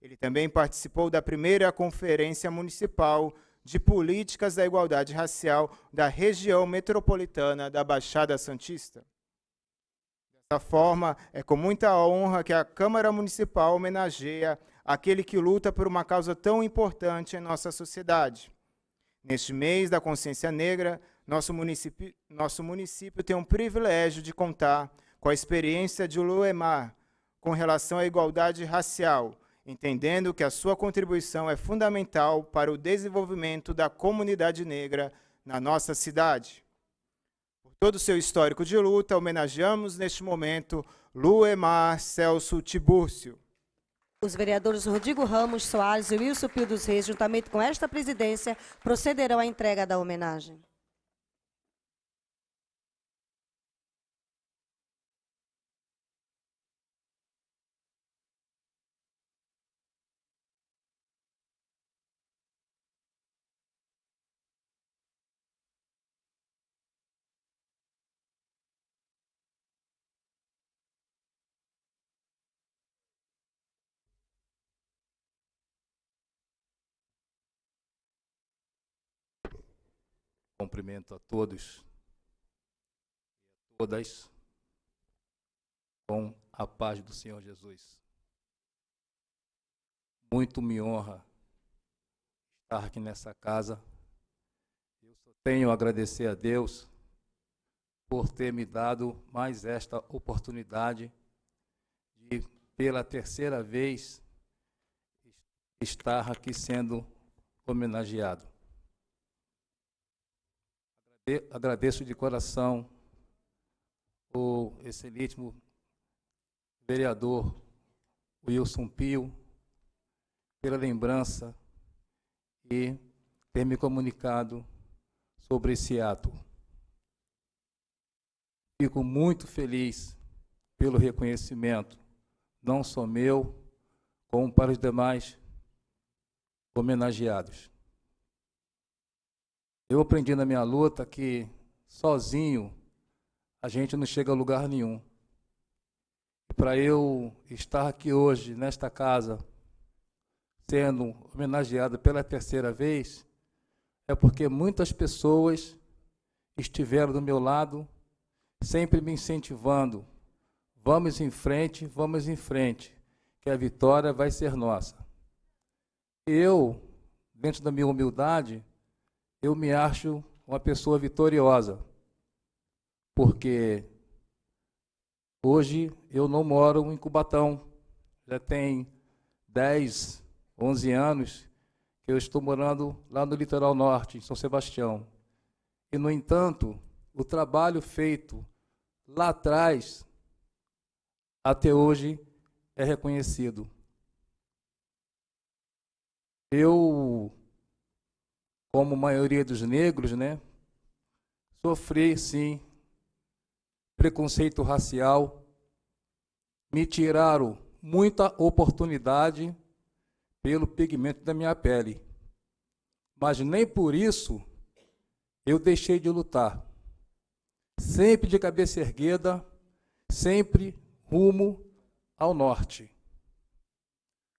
Ele também participou da primeira Conferência Municipal de Políticas da Igualdade Racial da região metropolitana da Baixada Santista. Dessa forma, é com muita honra que a Câmara Municipal homenageia aquele que luta por uma causa tão importante em nossa sociedade. Neste mês da consciência negra, nosso município, nosso município tem o um privilégio de contar com a experiência de Luemar com relação à igualdade racial, entendendo que a sua contribuição é fundamental para o desenvolvimento da comunidade negra na nossa cidade. Por todo o seu histórico de luta, homenageamos neste momento Luemar Celso Tibúrcio. Os vereadores Rodrigo Ramos Soares e Wilson Pio dos Reis, juntamente com esta presidência, procederão à entrega da homenagem. Cumprimento a todos e a todas com a paz do Senhor Jesus. Muito me honra estar aqui nessa casa. Eu só tenho a agradecer a Deus por ter me dado mais esta oportunidade de, pela terceira vez, estar aqui sendo homenageado. Agradeço de coração o excelentíssimo vereador Wilson Pio pela lembrança e ter me comunicado sobre esse ato. Fico muito feliz pelo reconhecimento, não só meu, como para os demais homenageados. Eu aprendi na minha luta que sozinho a gente não chega a lugar nenhum. Para eu estar aqui hoje, nesta casa, sendo homenageado pela terceira vez, é porque muitas pessoas estiveram do meu lado, sempre me incentivando. Vamos em frente, vamos em frente, que a vitória vai ser nossa. Eu, dentro da minha humildade, eu me acho uma pessoa vitoriosa, porque hoje eu não moro em Cubatão. Já tem 10, 11 anos que eu estou morando lá no litoral norte, em São Sebastião. E, no entanto, o trabalho feito lá atrás, até hoje, é reconhecido. Eu como a maioria dos negros, né, sofri sim preconceito racial, me tiraram muita oportunidade pelo pigmento da minha pele. Mas nem por isso eu deixei de lutar. Sempre de cabeça erguida, sempre rumo ao norte.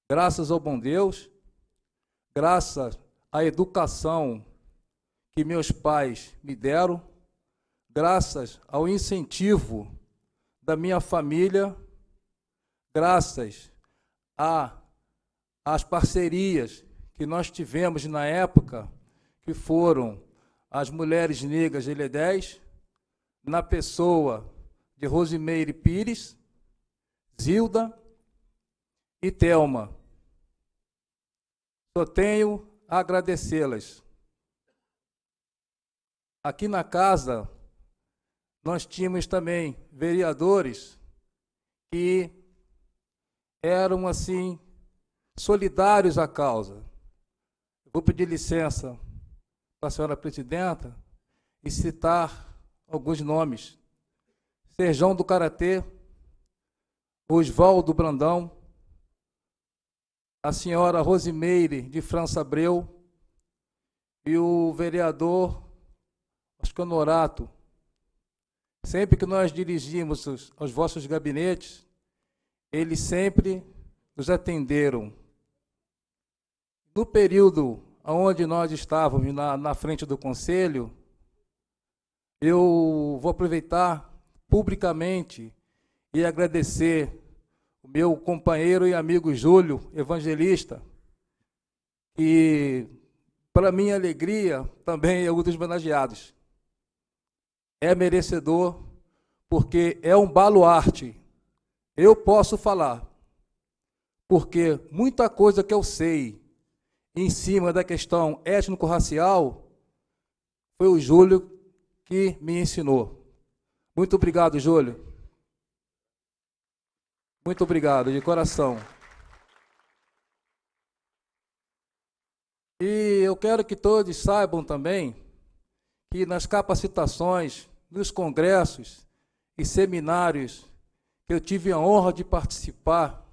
Graças ao bom Deus, graças a educação que meus pais me deram, graças ao incentivo da minha família, graças a as parcerias que nós tivemos na época, que foram as mulheres negras é de 10 na pessoa de Rosimeire Pires, Zilda e Telma. Só tenho agradecê-las. Aqui na casa, nós tínhamos também vereadores que eram, assim, solidários à causa. Vou pedir licença para a senhora presidenta e citar alguns nomes. Serjão do Karatê, Oswaldo Brandão, a senhora Rosimeire de França Abreu e o vereador Osconorato. Norato. Sempre que nós dirigimos os, aos vossos gabinetes, eles sempre nos atenderam. No período onde nós estávamos na, na frente do conselho, eu vou aproveitar publicamente e agradecer o meu companheiro e amigo Júlio, evangelista, e, para minha alegria, também é um dos homenageados. É merecedor, porque é um baluarte. Eu posso falar, porque muita coisa que eu sei em cima da questão étnico-racial foi o Júlio que me ensinou. Muito obrigado, Júlio. Muito obrigado, de coração. E eu quero que todos saibam também que nas capacitações, nos congressos e seminários que eu tive a honra de participar,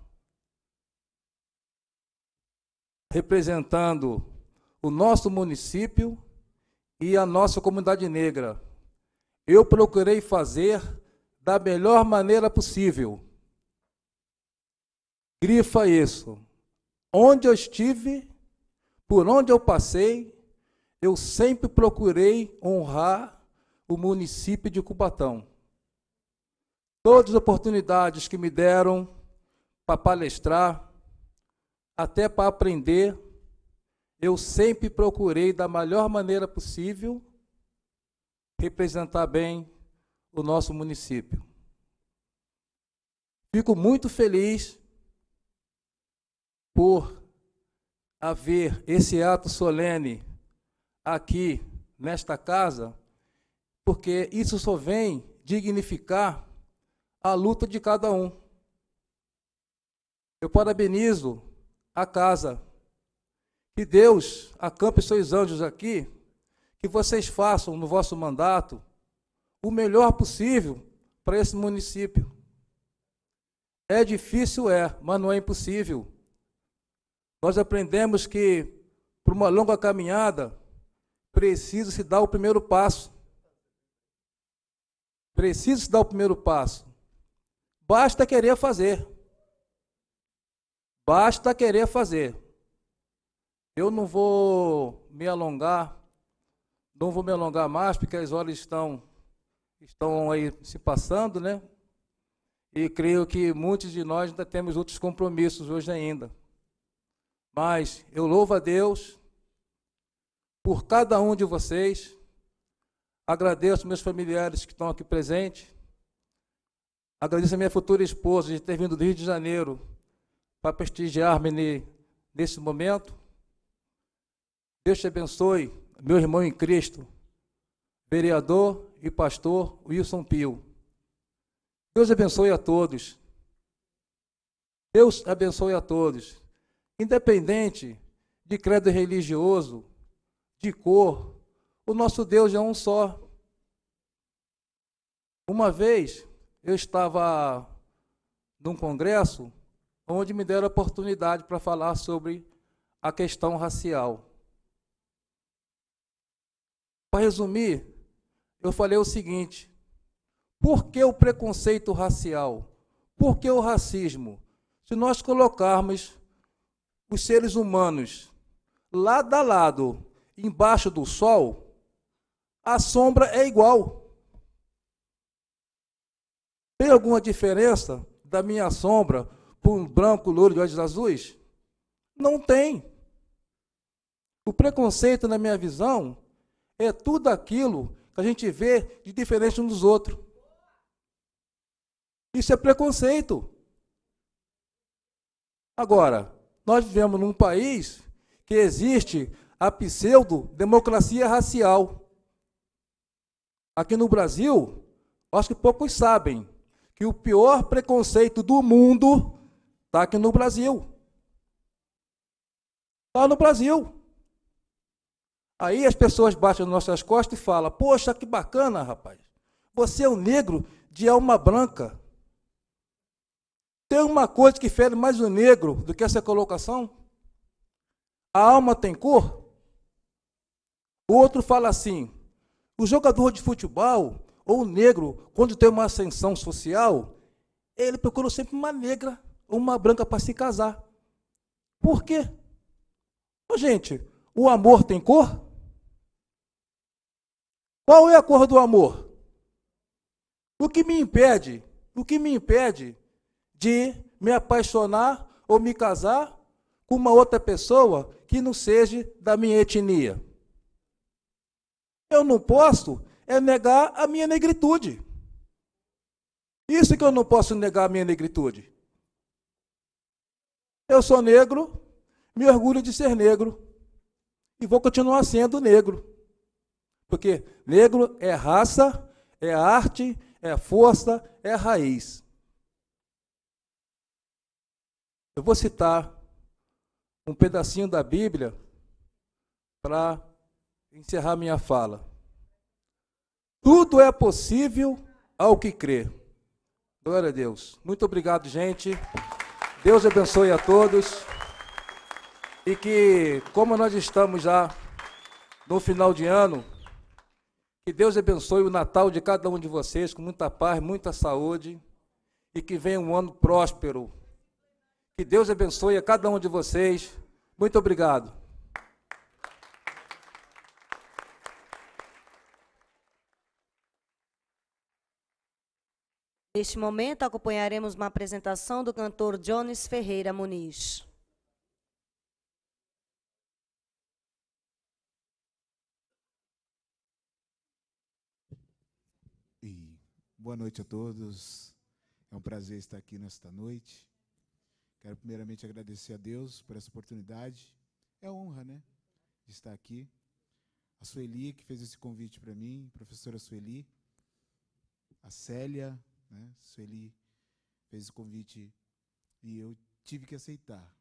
representando o nosso município e a nossa comunidade negra. Eu procurei fazer da melhor maneira possível Grifa isso. Onde eu estive, por onde eu passei, eu sempre procurei honrar o município de Cubatão. Todas as oportunidades que me deram para palestrar, até para aprender, eu sempre procurei, da melhor maneira possível, representar bem o nosso município. Fico muito feliz por haver esse ato solene aqui nesta casa, porque isso só vem dignificar a luta de cada um. Eu parabenizo a casa. Que Deus acampe seus anjos aqui, que vocês façam no vosso mandato o melhor possível para esse município. É difícil, é, mas não é impossível nós aprendemos que para uma longa caminhada precisa se dar o primeiro passo. Precisa se dar o primeiro passo. Basta querer fazer. Basta querer fazer. Eu não vou me alongar, não vou me alongar mais, porque as horas estão, estão aí se passando, né? E creio que muitos de nós ainda temos outros compromissos hoje ainda. Mas eu louvo a Deus por cada um de vocês. Agradeço meus familiares que estão aqui presentes. Agradeço a minha futura esposa de ter vindo do Rio de Janeiro para prestigiar-me nesse momento. Deus te abençoe, meu irmão em Cristo, vereador e pastor Wilson Pio. Deus abençoe a todos. Deus abençoe a todos. Independente de credo religioso, de cor, o nosso Deus é um só. Uma vez eu estava num congresso onde me deram a oportunidade para falar sobre a questão racial. Para resumir, eu falei o seguinte: por que o preconceito racial? Por que o racismo? Se nós colocarmos os seres humanos lado a lado, embaixo do sol, a sombra é igual. Tem alguma diferença da minha sombra para um branco, louro de olhos azuis? Não tem. O preconceito, na minha visão, é tudo aquilo que a gente vê de diferente um dos outros. Isso é preconceito. Agora, nós vivemos num país que existe a pseudo-democracia racial. Aqui no Brasil, acho que poucos sabem que o pior preconceito do mundo está aqui no Brasil. Está no Brasil. Aí as pessoas batem nas nossas costas e falam: Poxa, que bacana, rapaz. Você é um negro de alma branca. Tem uma coisa que fere mais o negro do que essa colocação? A alma tem cor? O outro fala assim: o jogador de futebol ou o negro, quando tem uma ascensão social, ele procura sempre uma negra ou uma branca para se casar. Por quê? Ô, gente, o amor tem cor? Qual é a cor do amor? O que me impede? O que me impede de me apaixonar ou me casar com uma outra pessoa que não seja da minha etnia. Eu não posso é negar a minha negritude. Isso que eu não posso negar a minha negritude. Eu sou negro, me orgulho de ser negro e vou continuar sendo negro. Porque negro é raça, é arte, é força, é raiz. Eu vou citar um pedacinho da Bíblia para encerrar minha fala. Tudo é possível ao que crê. Glória a Deus. Muito obrigado, gente. Deus abençoe a todos. E que, como nós estamos já no final de ano, que Deus abençoe o Natal de cada um de vocês com muita paz, muita saúde e que venha um ano próspero que Deus abençoe a cada um de vocês. Muito obrigado. Neste momento, acompanharemos uma apresentação do cantor Jones Ferreira Muniz. E boa noite a todos. É um prazer estar aqui nesta noite. Quero primeiramente agradecer a Deus por essa oportunidade. É honra, né? De estar aqui. A Sueli, que fez esse convite para mim, professora Sueli. A Célia, né? Sueli fez o convite e eu tive que aceitar.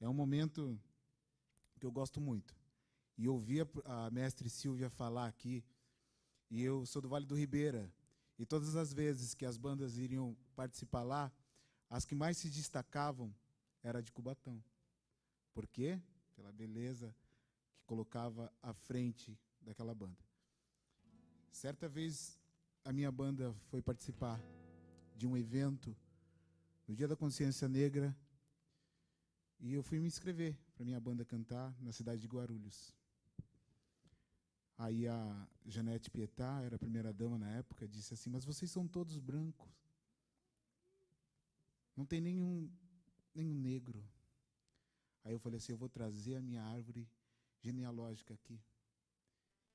É um momento que eu gosto muito. E ouvi a, a mestre Silvia falar aqui, e eu sou do Vale do Ribeira, e todas as vezes que as bandas iriam participar lá, as que mais se destacavam era de Cubatão. Por quê? Pela beleza que colocava à frente daquela banda. Certa vez a minha banda foi participar de um evento no Dia da Consciência Negra e eu fui me inscrever para minha banda cantar na cidade de Guarulhos. Aí a Janete Pietá, era a primeira dama na época, disse assim: Mas vocês são todos brancos. Não tem nenhum, nenhum negro. Aí eu falei assim: eu vou trazer a minha árvore genealógica aqui.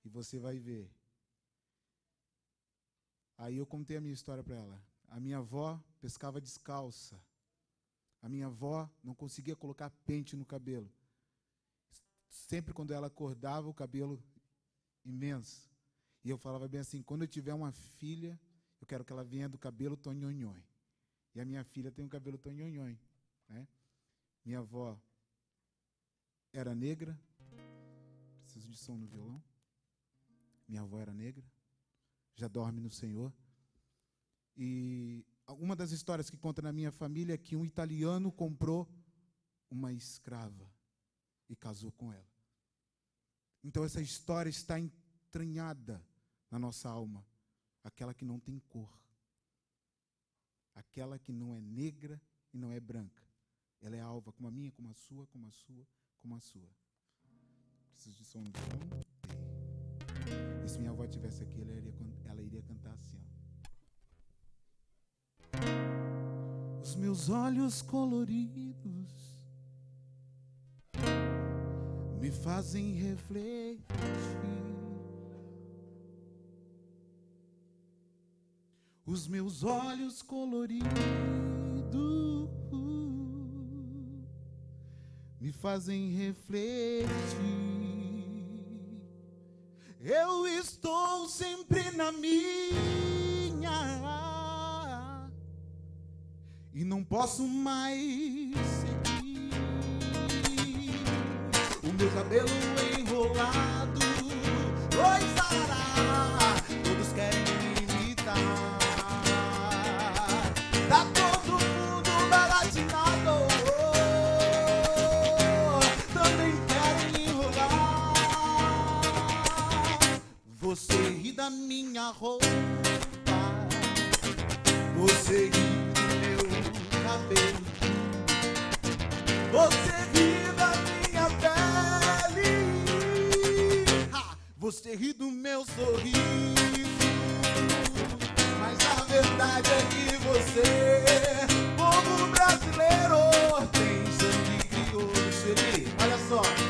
E você vai ver. Aí eu contei a minha história para ela. A minha avó pescava descalça. A minha avó não conseguia colocar pente no cabelo. Sempre quando ela acordava, o cabelo imenso. E eu falava bem assim: quando eu tiver uma filha, eu quero que ela venha do cabelo tonhonhoi. E a minha filha tem um cabelo tão nhonhon, né? Minha avó era negra. Preciso de som no violão. Minha avó era negra. Já dorme no Senhor. E uma das histórias que conta na minha família é que um italiano comprou uma escrava e casou com ela. Então essa história está entranhada na nossa alma, aquela que não tem cor aquela que não é negra e não é branca. Ela é alva como a minha, como a sua, como a sua, como a sua. Preciso de som no E se minha avó tivesse aqui, ela iria, ela iria cantar assim, ó. Os meus olhos coloridos me fazem refletir. os meus olhos coloridos me fazem refletir. Eu estou sempre na minha e não posso mais seguir o meu cabelo enrolar. da minha roupa, você ri do meu cabelo, você ri da minha pele, ha! você ri do meu sorriso, mas a verdade é que você, povo brasileiro, tem sangue crioulo, olha só.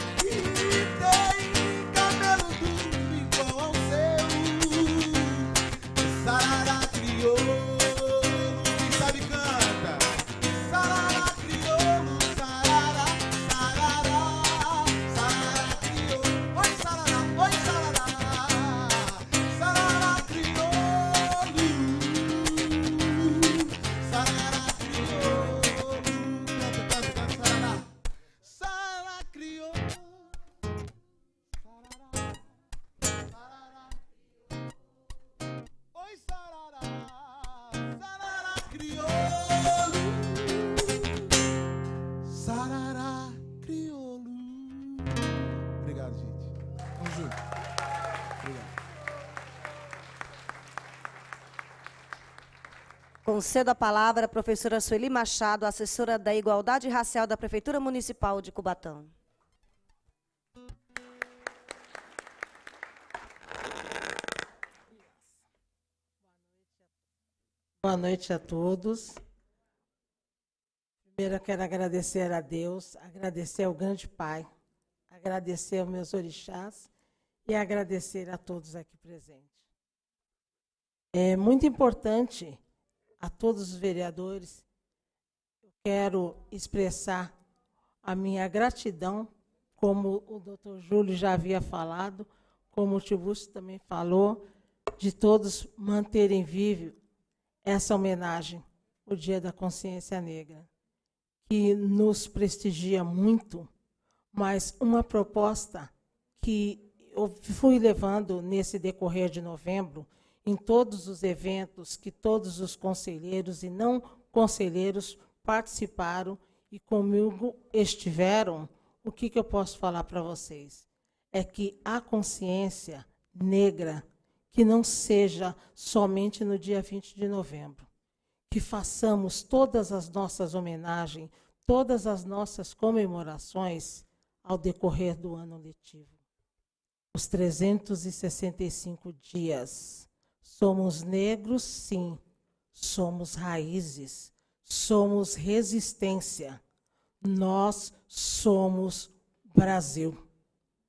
Concedo então, a palavra à professora Sueli Machado, assessora da Igualdade Racial da Prefeitura Municipal de Cubatão. Boa noite a todos. Primeiro, eu quero agradecer a Deus, agradecer ao grande Pai, agradecer aos meus orixás e agradecer a todos aqui presentes. É muito importante a todos os vereadores. Quero expressar a minha gratidão, como o doutor Júlio já havia falado, como o Tiburcio também falou, de todos manterem vivo essa homenagem, o Dia da Consciência Negra, que nos prestigia muito, mas uma proposta que eu fui levando nesse decorrer de novembro, em todos os eventos que todos os conselheiros e não conselheiros participaram e comigo estiveram, o que, que eu posso falar para vocês? É que a consciência negra, que não seja somente no dia 20 de novembro, que façamos todas as nossas homenagens, todas as nossas comemorações ao decorrer do ano letivo. Os 365 dias Somos negros, sim. Somos raízes. Somos resistência. Nós somos Brasil.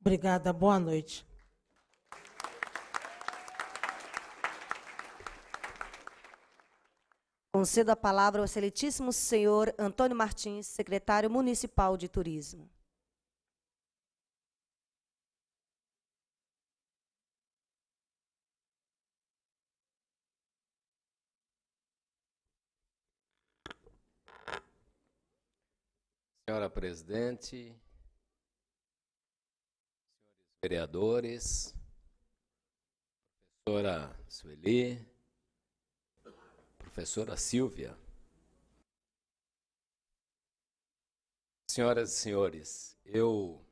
Obrigada, boa noite. Concedo a palavra ao excelentíssimo senhor Antônio Martins, secretário municipal de Turismo. Senhora presidente, senhores vereadores, professora Sueli, professora Silvia, senhoras e senhores, eu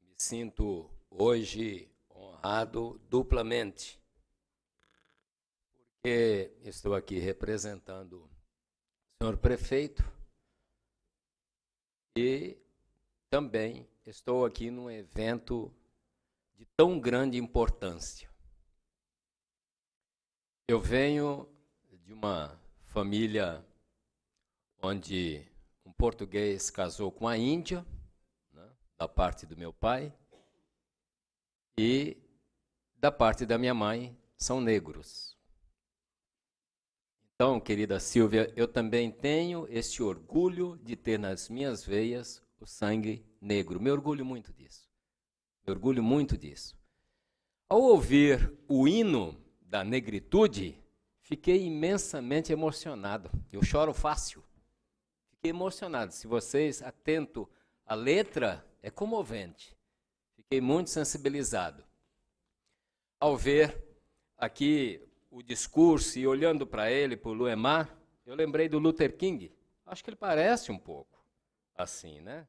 me sinto hoje honrado duplamente, porque estou aqui representando o senhor prefeito e também estou aqui num evento de tão grande importância. Eu venho de uma família onde um português casou com a Índia, né, da parte do meu pai, e da parte da minha mãe são negros. Então, querida Silvia, eu também tenho este orgulho de ter nas minhas veias o sangue negro. Me orgulho muito disso. Me orgulho muito disso. Ao ouvir o hino da negritude, fiquei imensamente emocionado. Eu choro fácil. Fiquei emocionado. Se vocês atento à letra, é comovente. Fiquei muito sensibilizado. Ao ver aqui o discurso e olhando para ele, para o Luemar, eu lembrei do Luther King. Acho que ele parece um pouco assim, né?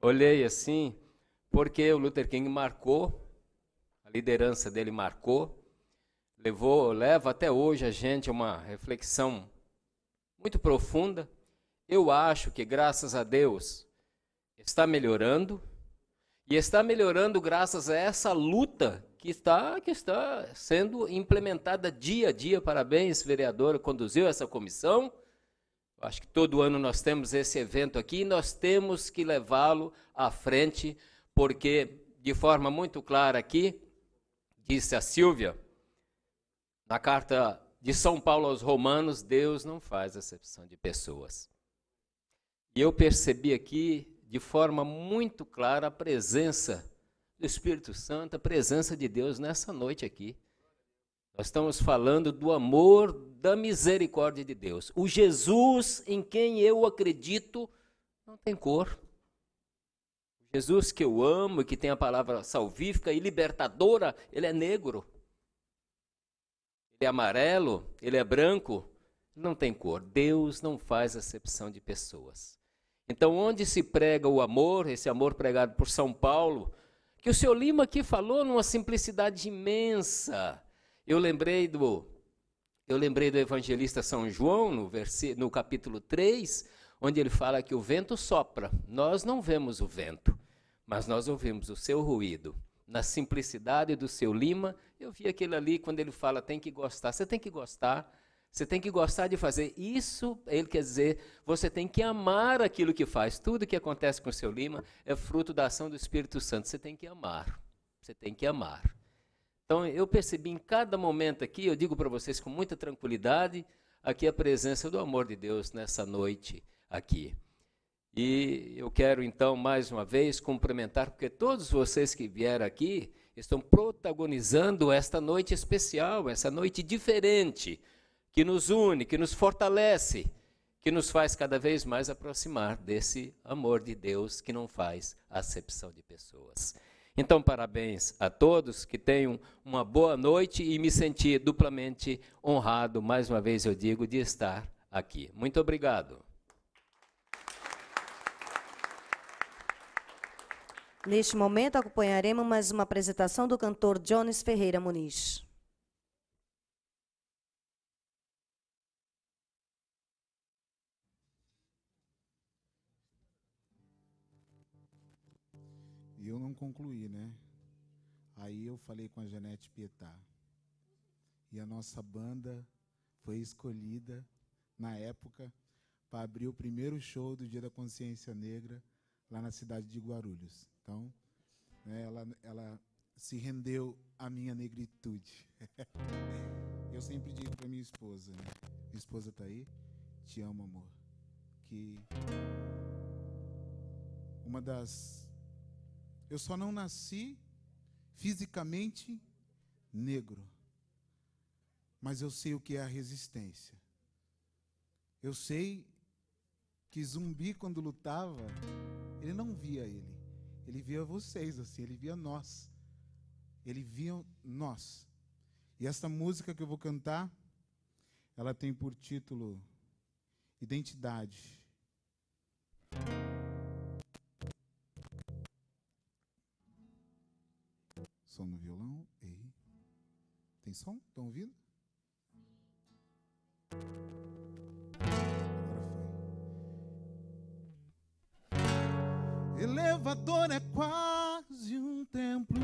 Olhei assim, porque o Luther King marcou, a liderança dele marcou, levou, leva até hoje a gente a uma reflexão muito profunda. Eu acho que, graças a Deus, está melhorando, e está melhorando graças a essa luta que está, que está sendo implementada dia a dia. Parabéns, vereadora, conduziu essa comissão. Acho que todo ano nós temos esse evento aqui e nós temos que levá-lo à frente, porque, de forma muito clara aqui, disse a Silvia, na carta de São Paulo aos Romanos, Deus não faz acepção de pessoas. E eu percebi aqui, de forma muito clara, a presença do Espírito Santo, a presença de Deus nessa noite aqui. Nós estamos falando do amor, da misericórdia de Deus. O Jesus em quem eu acredito não tem cor. Jesus que eu amo e que tem a palavra salvífica e libertadora, ele é negro. Ele é amarelo, ele é branco, não tem cor. Deus não faz acepção de pessoas. Então, onde se prega o amor, esse amor pregado por São Paulo, que o seu Lima aqui falou numa simplicidade imensa. Eu lembrei do eu lembrei do evangelista São João no no capítulo 3, onde ele fala que o vento sopra. Nós não vemos o vento, mas nós ouvimos o seu ruído. Na simplicidade do seu Lima, eu vi aquele ali quando ele fala tem que gostar. Você tem que gostar você tem que gostar de fazer isso, ele quer dizer, você tem que amar aquilo que faz. Tudo que acontece com o seu Lima é fruto da ação do Espírito Santo. Você tem que amar. Você tem que amar. Então, eu percebi em cada momento aqui, eu digo para vocês com muita tranquilidade, aqui a presença do amor de Deus nessa noite aqui. E eu quero então mais uma vez cumprimentar, porque todos vocês que vieram aqui estão protagonizando esta noite especial, essa noite diferente que nos une, que nos fortalece, que nos faz cada vez mais aproximar desse amor de Deus que não faz acepção de pessoas. Então, parabéns a todos, que tenham uma boa noite e me senti duplamente honrado, mais uma vez eu digo, de estar aqui. Muito obrigado. Neste momento, acompanharemos mais uma apresentação do cantor Jones Ferreira Muniz. concluir, né? Aí eu falei com a Janete Pietá. E a nossa banda foi escolhida, na época, para abrir o primeiro show do Dia da Consciência Negra lá na cidade de Guarulhos. Então, né, ela, ela se rendeu à minha negritude. eu sempre digo para minha esposa, né? Minha esposa tá aí. Te amo, amor. Que uma das eu só não nasci fisicamente negro. Mas eu sei o que é a resistência. Eu sei que zumbi, quando lutava, ele não via ele. Ele via vocês, assim, ele via nós. Ele via nós. E essa música que eu vou cantar, ela tem por título Identidade. Som no violão. e Tem som? Estão ouvindo? Agora foi. Elevador é quase um templo.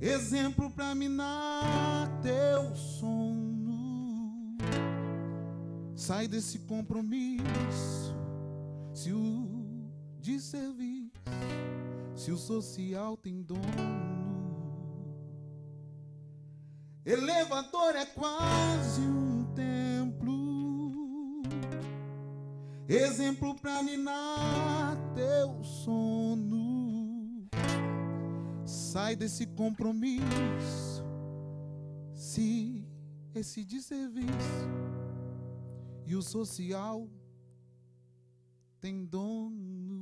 Exemplo pra minar teu sono. Sai desse compromisso se o de serviço se o social tem dono, elevador é quase um templo, exemplo para minar teu sono. Sai desse compromisso, se esse desserviço e o social tem dono.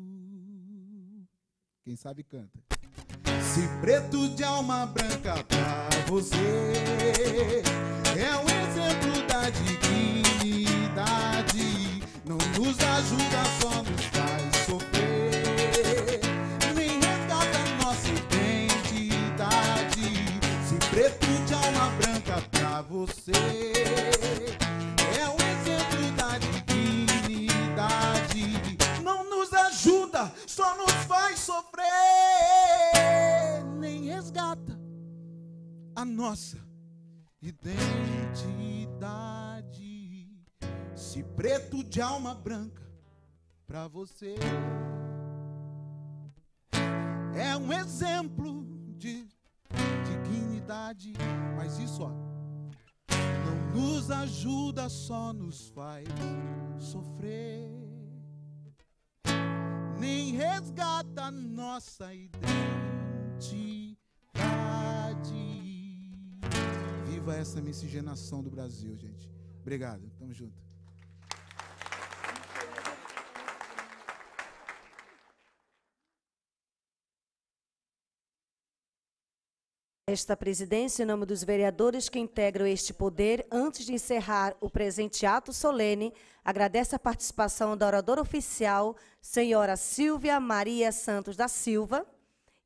Quem sabe canta. Se preto de alma branca pra você é um exemplo da dignidade, não nos ajuda, só nos faz sofrer. Nem resgata nossa identidade. Se preto de alma branca pra você é um exemplo da dignidade, não nos ajuda, só nos faz sofrer. a nossa identidade. Se preto de alma branca para você é um exemplo de dignidade, mas isso ó, não nos ajuda, só nos faz sofrer. Nem resgata nossa identidade. Viva essa miscigenação do Brasil, gente. Obrigado. Tamo junto. Esta presidência, em nome dos vereadores que integram este poder, antes de encerrar o presente ato solene, agradece a participação da oradora oficial, senhora Silvia Maria Santos da Silva,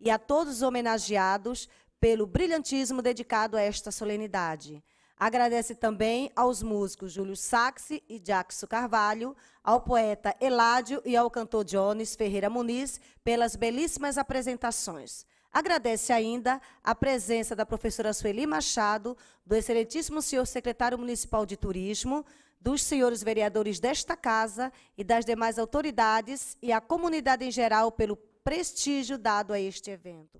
e a todos os homenageados pelo brilhantismo dedicado a esta solenidade. Agradece também aos músicos Júlio Saxe e Jackson Carvalho, ao poeta Eládio e ao cantor Jones Ferreira Muniz pelas belíssimas apresentações. Agradece ainda a presença da professora Sueli Machado, do excelentíssimo senhor secretário municipal de turismo, dos senhores vereadores desta casa e das demais autoridades e à comunidade em geral pelo prestígio dado a este evento.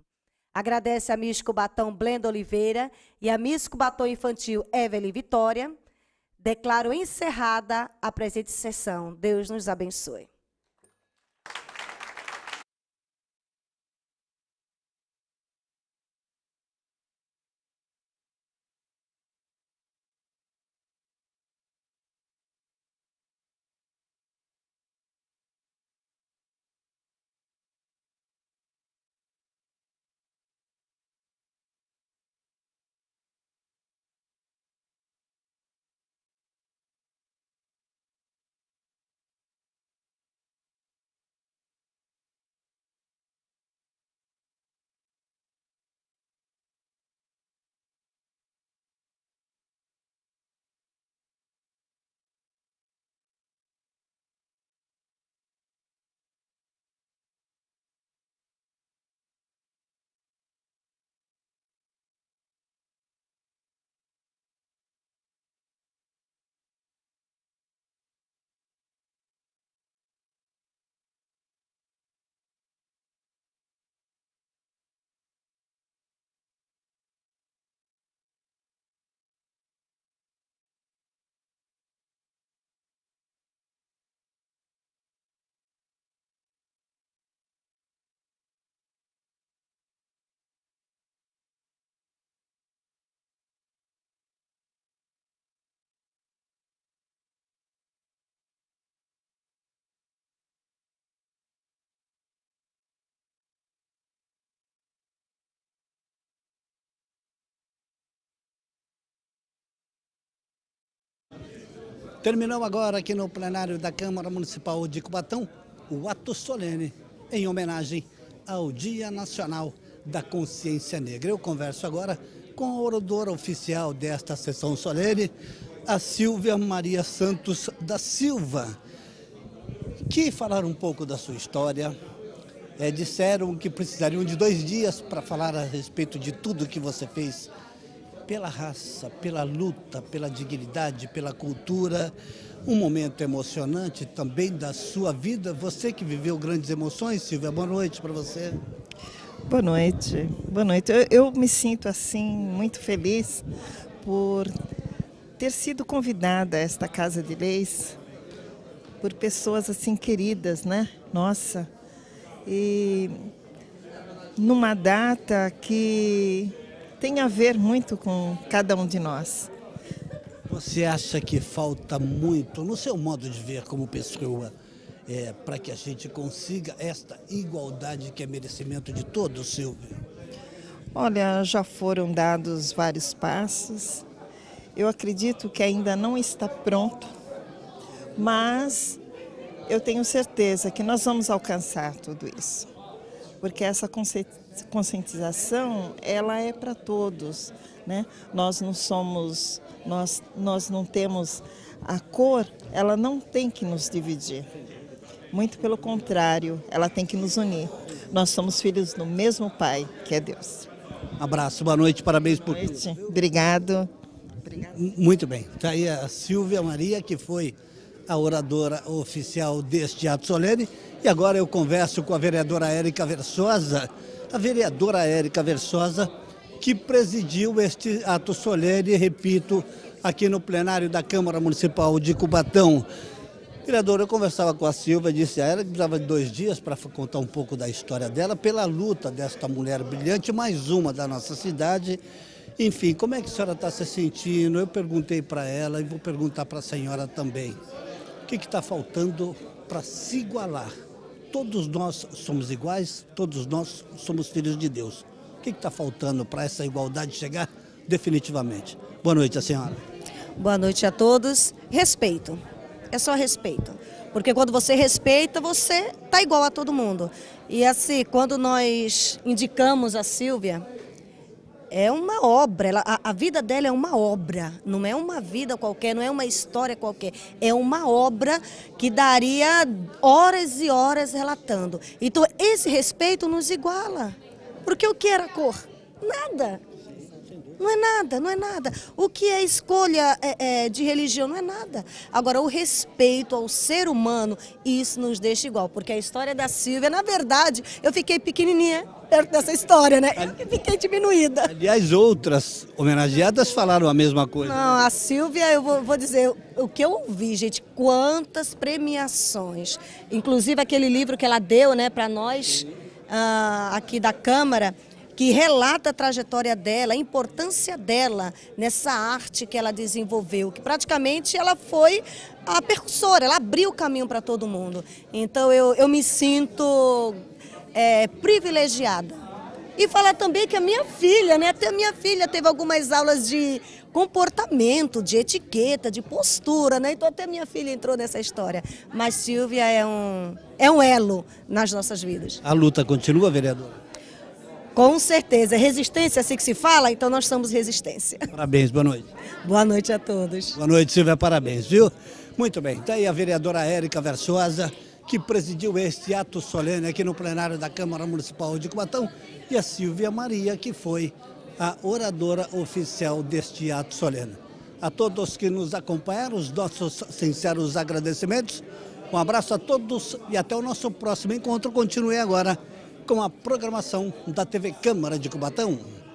Agradece a Miss Cubatão Blenda Oliveira e a Miss Cubatão Infantil Evelyn Vitória. Declaro encerrada a presente sessão. Deus nos abençoe. Terminou agora aqui no plenário da Câmara Municipal de Cubatão o ato solene em homenagem ao Dia Nacional da Consciência Negra. Eu converso agora com a oradora oficial desta sessão solene, a Silvia Maria Santos da Silva, que falaram um pouco da sua história. É, disseram que precisariam de dois dias para falar a respeito de tudo que você fez pela raça, pela luta, pela dignidade, pela cultura. Um momento emocionante também da sua vida. Você que viveu grandes emoções, Silvia, boa noite para você. Boa noite, boa noite. Eu, eu, me sinto assim muito feliz por ter sido convidada a esta casa de leis por pessoas assim queridas, né? Nossa. E numa data que tem a ver muito com cada um de nós. Você acha que falta muito, no seu modo de ver como pessoa, é, para que a gente consiga esta igualdade que é merecimento de todos, Silvio? Olha, já foram dados vários passos. Eu acredito que ainda não está pronto, mas eu tenho certeza que nós vamos alcançar tudo isso, porque essa concepção conscientização ela é para todos, né? Nós não somos, nós, nós não temos a cor, ela não tem que nos dividir. Muito pelo contrário, ela tem que nos unir. Nós somos filhos do mesmo Pai, que é Deus. Abraço, boa noite, parabéns boa noite. por tudo. Obrigado. Muito bem. Tá aí a Silvia Maria, que foi a oradora oficial deste ato solene. E agora eu converso com a vereadora Érica Versosa, a vereadora Érica Versosa, que presidiu este ato solene, repito, aqui no plenário da Câmara Municipal de Cubatão. Vereadora, eu conversava com a Silva disse a ah, ela que precisava de dois dias para contar um pouco da história dela, pela luta desta mulher brilhante, mais uma da nossa cidade. Enfim, como é que a senhora está se sentindo? Eu perguntei para ela e vou perguntar para a senhora também. O que está faltando para se igualar todos nós somos iguais, todos nós somos filhos de Deus. O que está faltando para essa igualdade chegar definitivamente? Boa noite, senhora. Boa noite a todos. Respeito. É só respeito. Porque quando você respeita, você tá igual a todo mundo. E assim, quando nós indicamos a Silvia, é uma obra, ela, a, a, vida dela é uma obra, não é uma vida qualquer, não é uma história qualquer, é uma obra que daria horas e horas relatando. Então esse respeito nos iguala, porque o que era cor? Nada. Não é nada, não é nada. O que é escolha é, é, de religião não é nada. Agora, o respeito ao ser humano, isso nos deixa igual, porque a história da Silvia, na verdade, eu fiquei pequenininha perto dessa história, né? Eu que fiquei diminuída. Aliás, outras homenageadas falaram a mesma coisa. Não, a Silvia, eu vou, vou dizer, o que eu ouvi, gente, quantas premiações. Inclusive aquele livro que ela deu né, para nós, uh, aqui da Câmara, que relata a trajetória dela, a importância dela nessa arte que ela desenvolveu, que praticamente ela foi a percussora, ela abriu o caminho para todo mundo. Então eu, eu me sinto é, privilegiada. E falar também que a minha filha, né? Até a minha filha teve algumas aulas de comportamento, de etiqueta, de postura, né? Então até minha filha entrou nessa história. Mas Silvia é um, é um elo nas nossas vidas. A luta continua, vereadora? Com certeza. É resistência, assim que se fala, então nós somos resistência. Parabéns, boa noite. Boa noite a todos. Boa noite, Silvia, parabéns, viu? Muito bem. Está aí a vereadora Érica Versosa que presidiu este ato solene aqui no plenário da Câmara Municipal de Cubatão, e a Silvia Maria, que foi a oradora oficial deste ato solene. A todos que nos acompanharam, os nossos sinceros agradecimentos. Um abraço a todos e até o nosso próximo encontro. Continue agora com a programação da TV Câmara de Cubatão.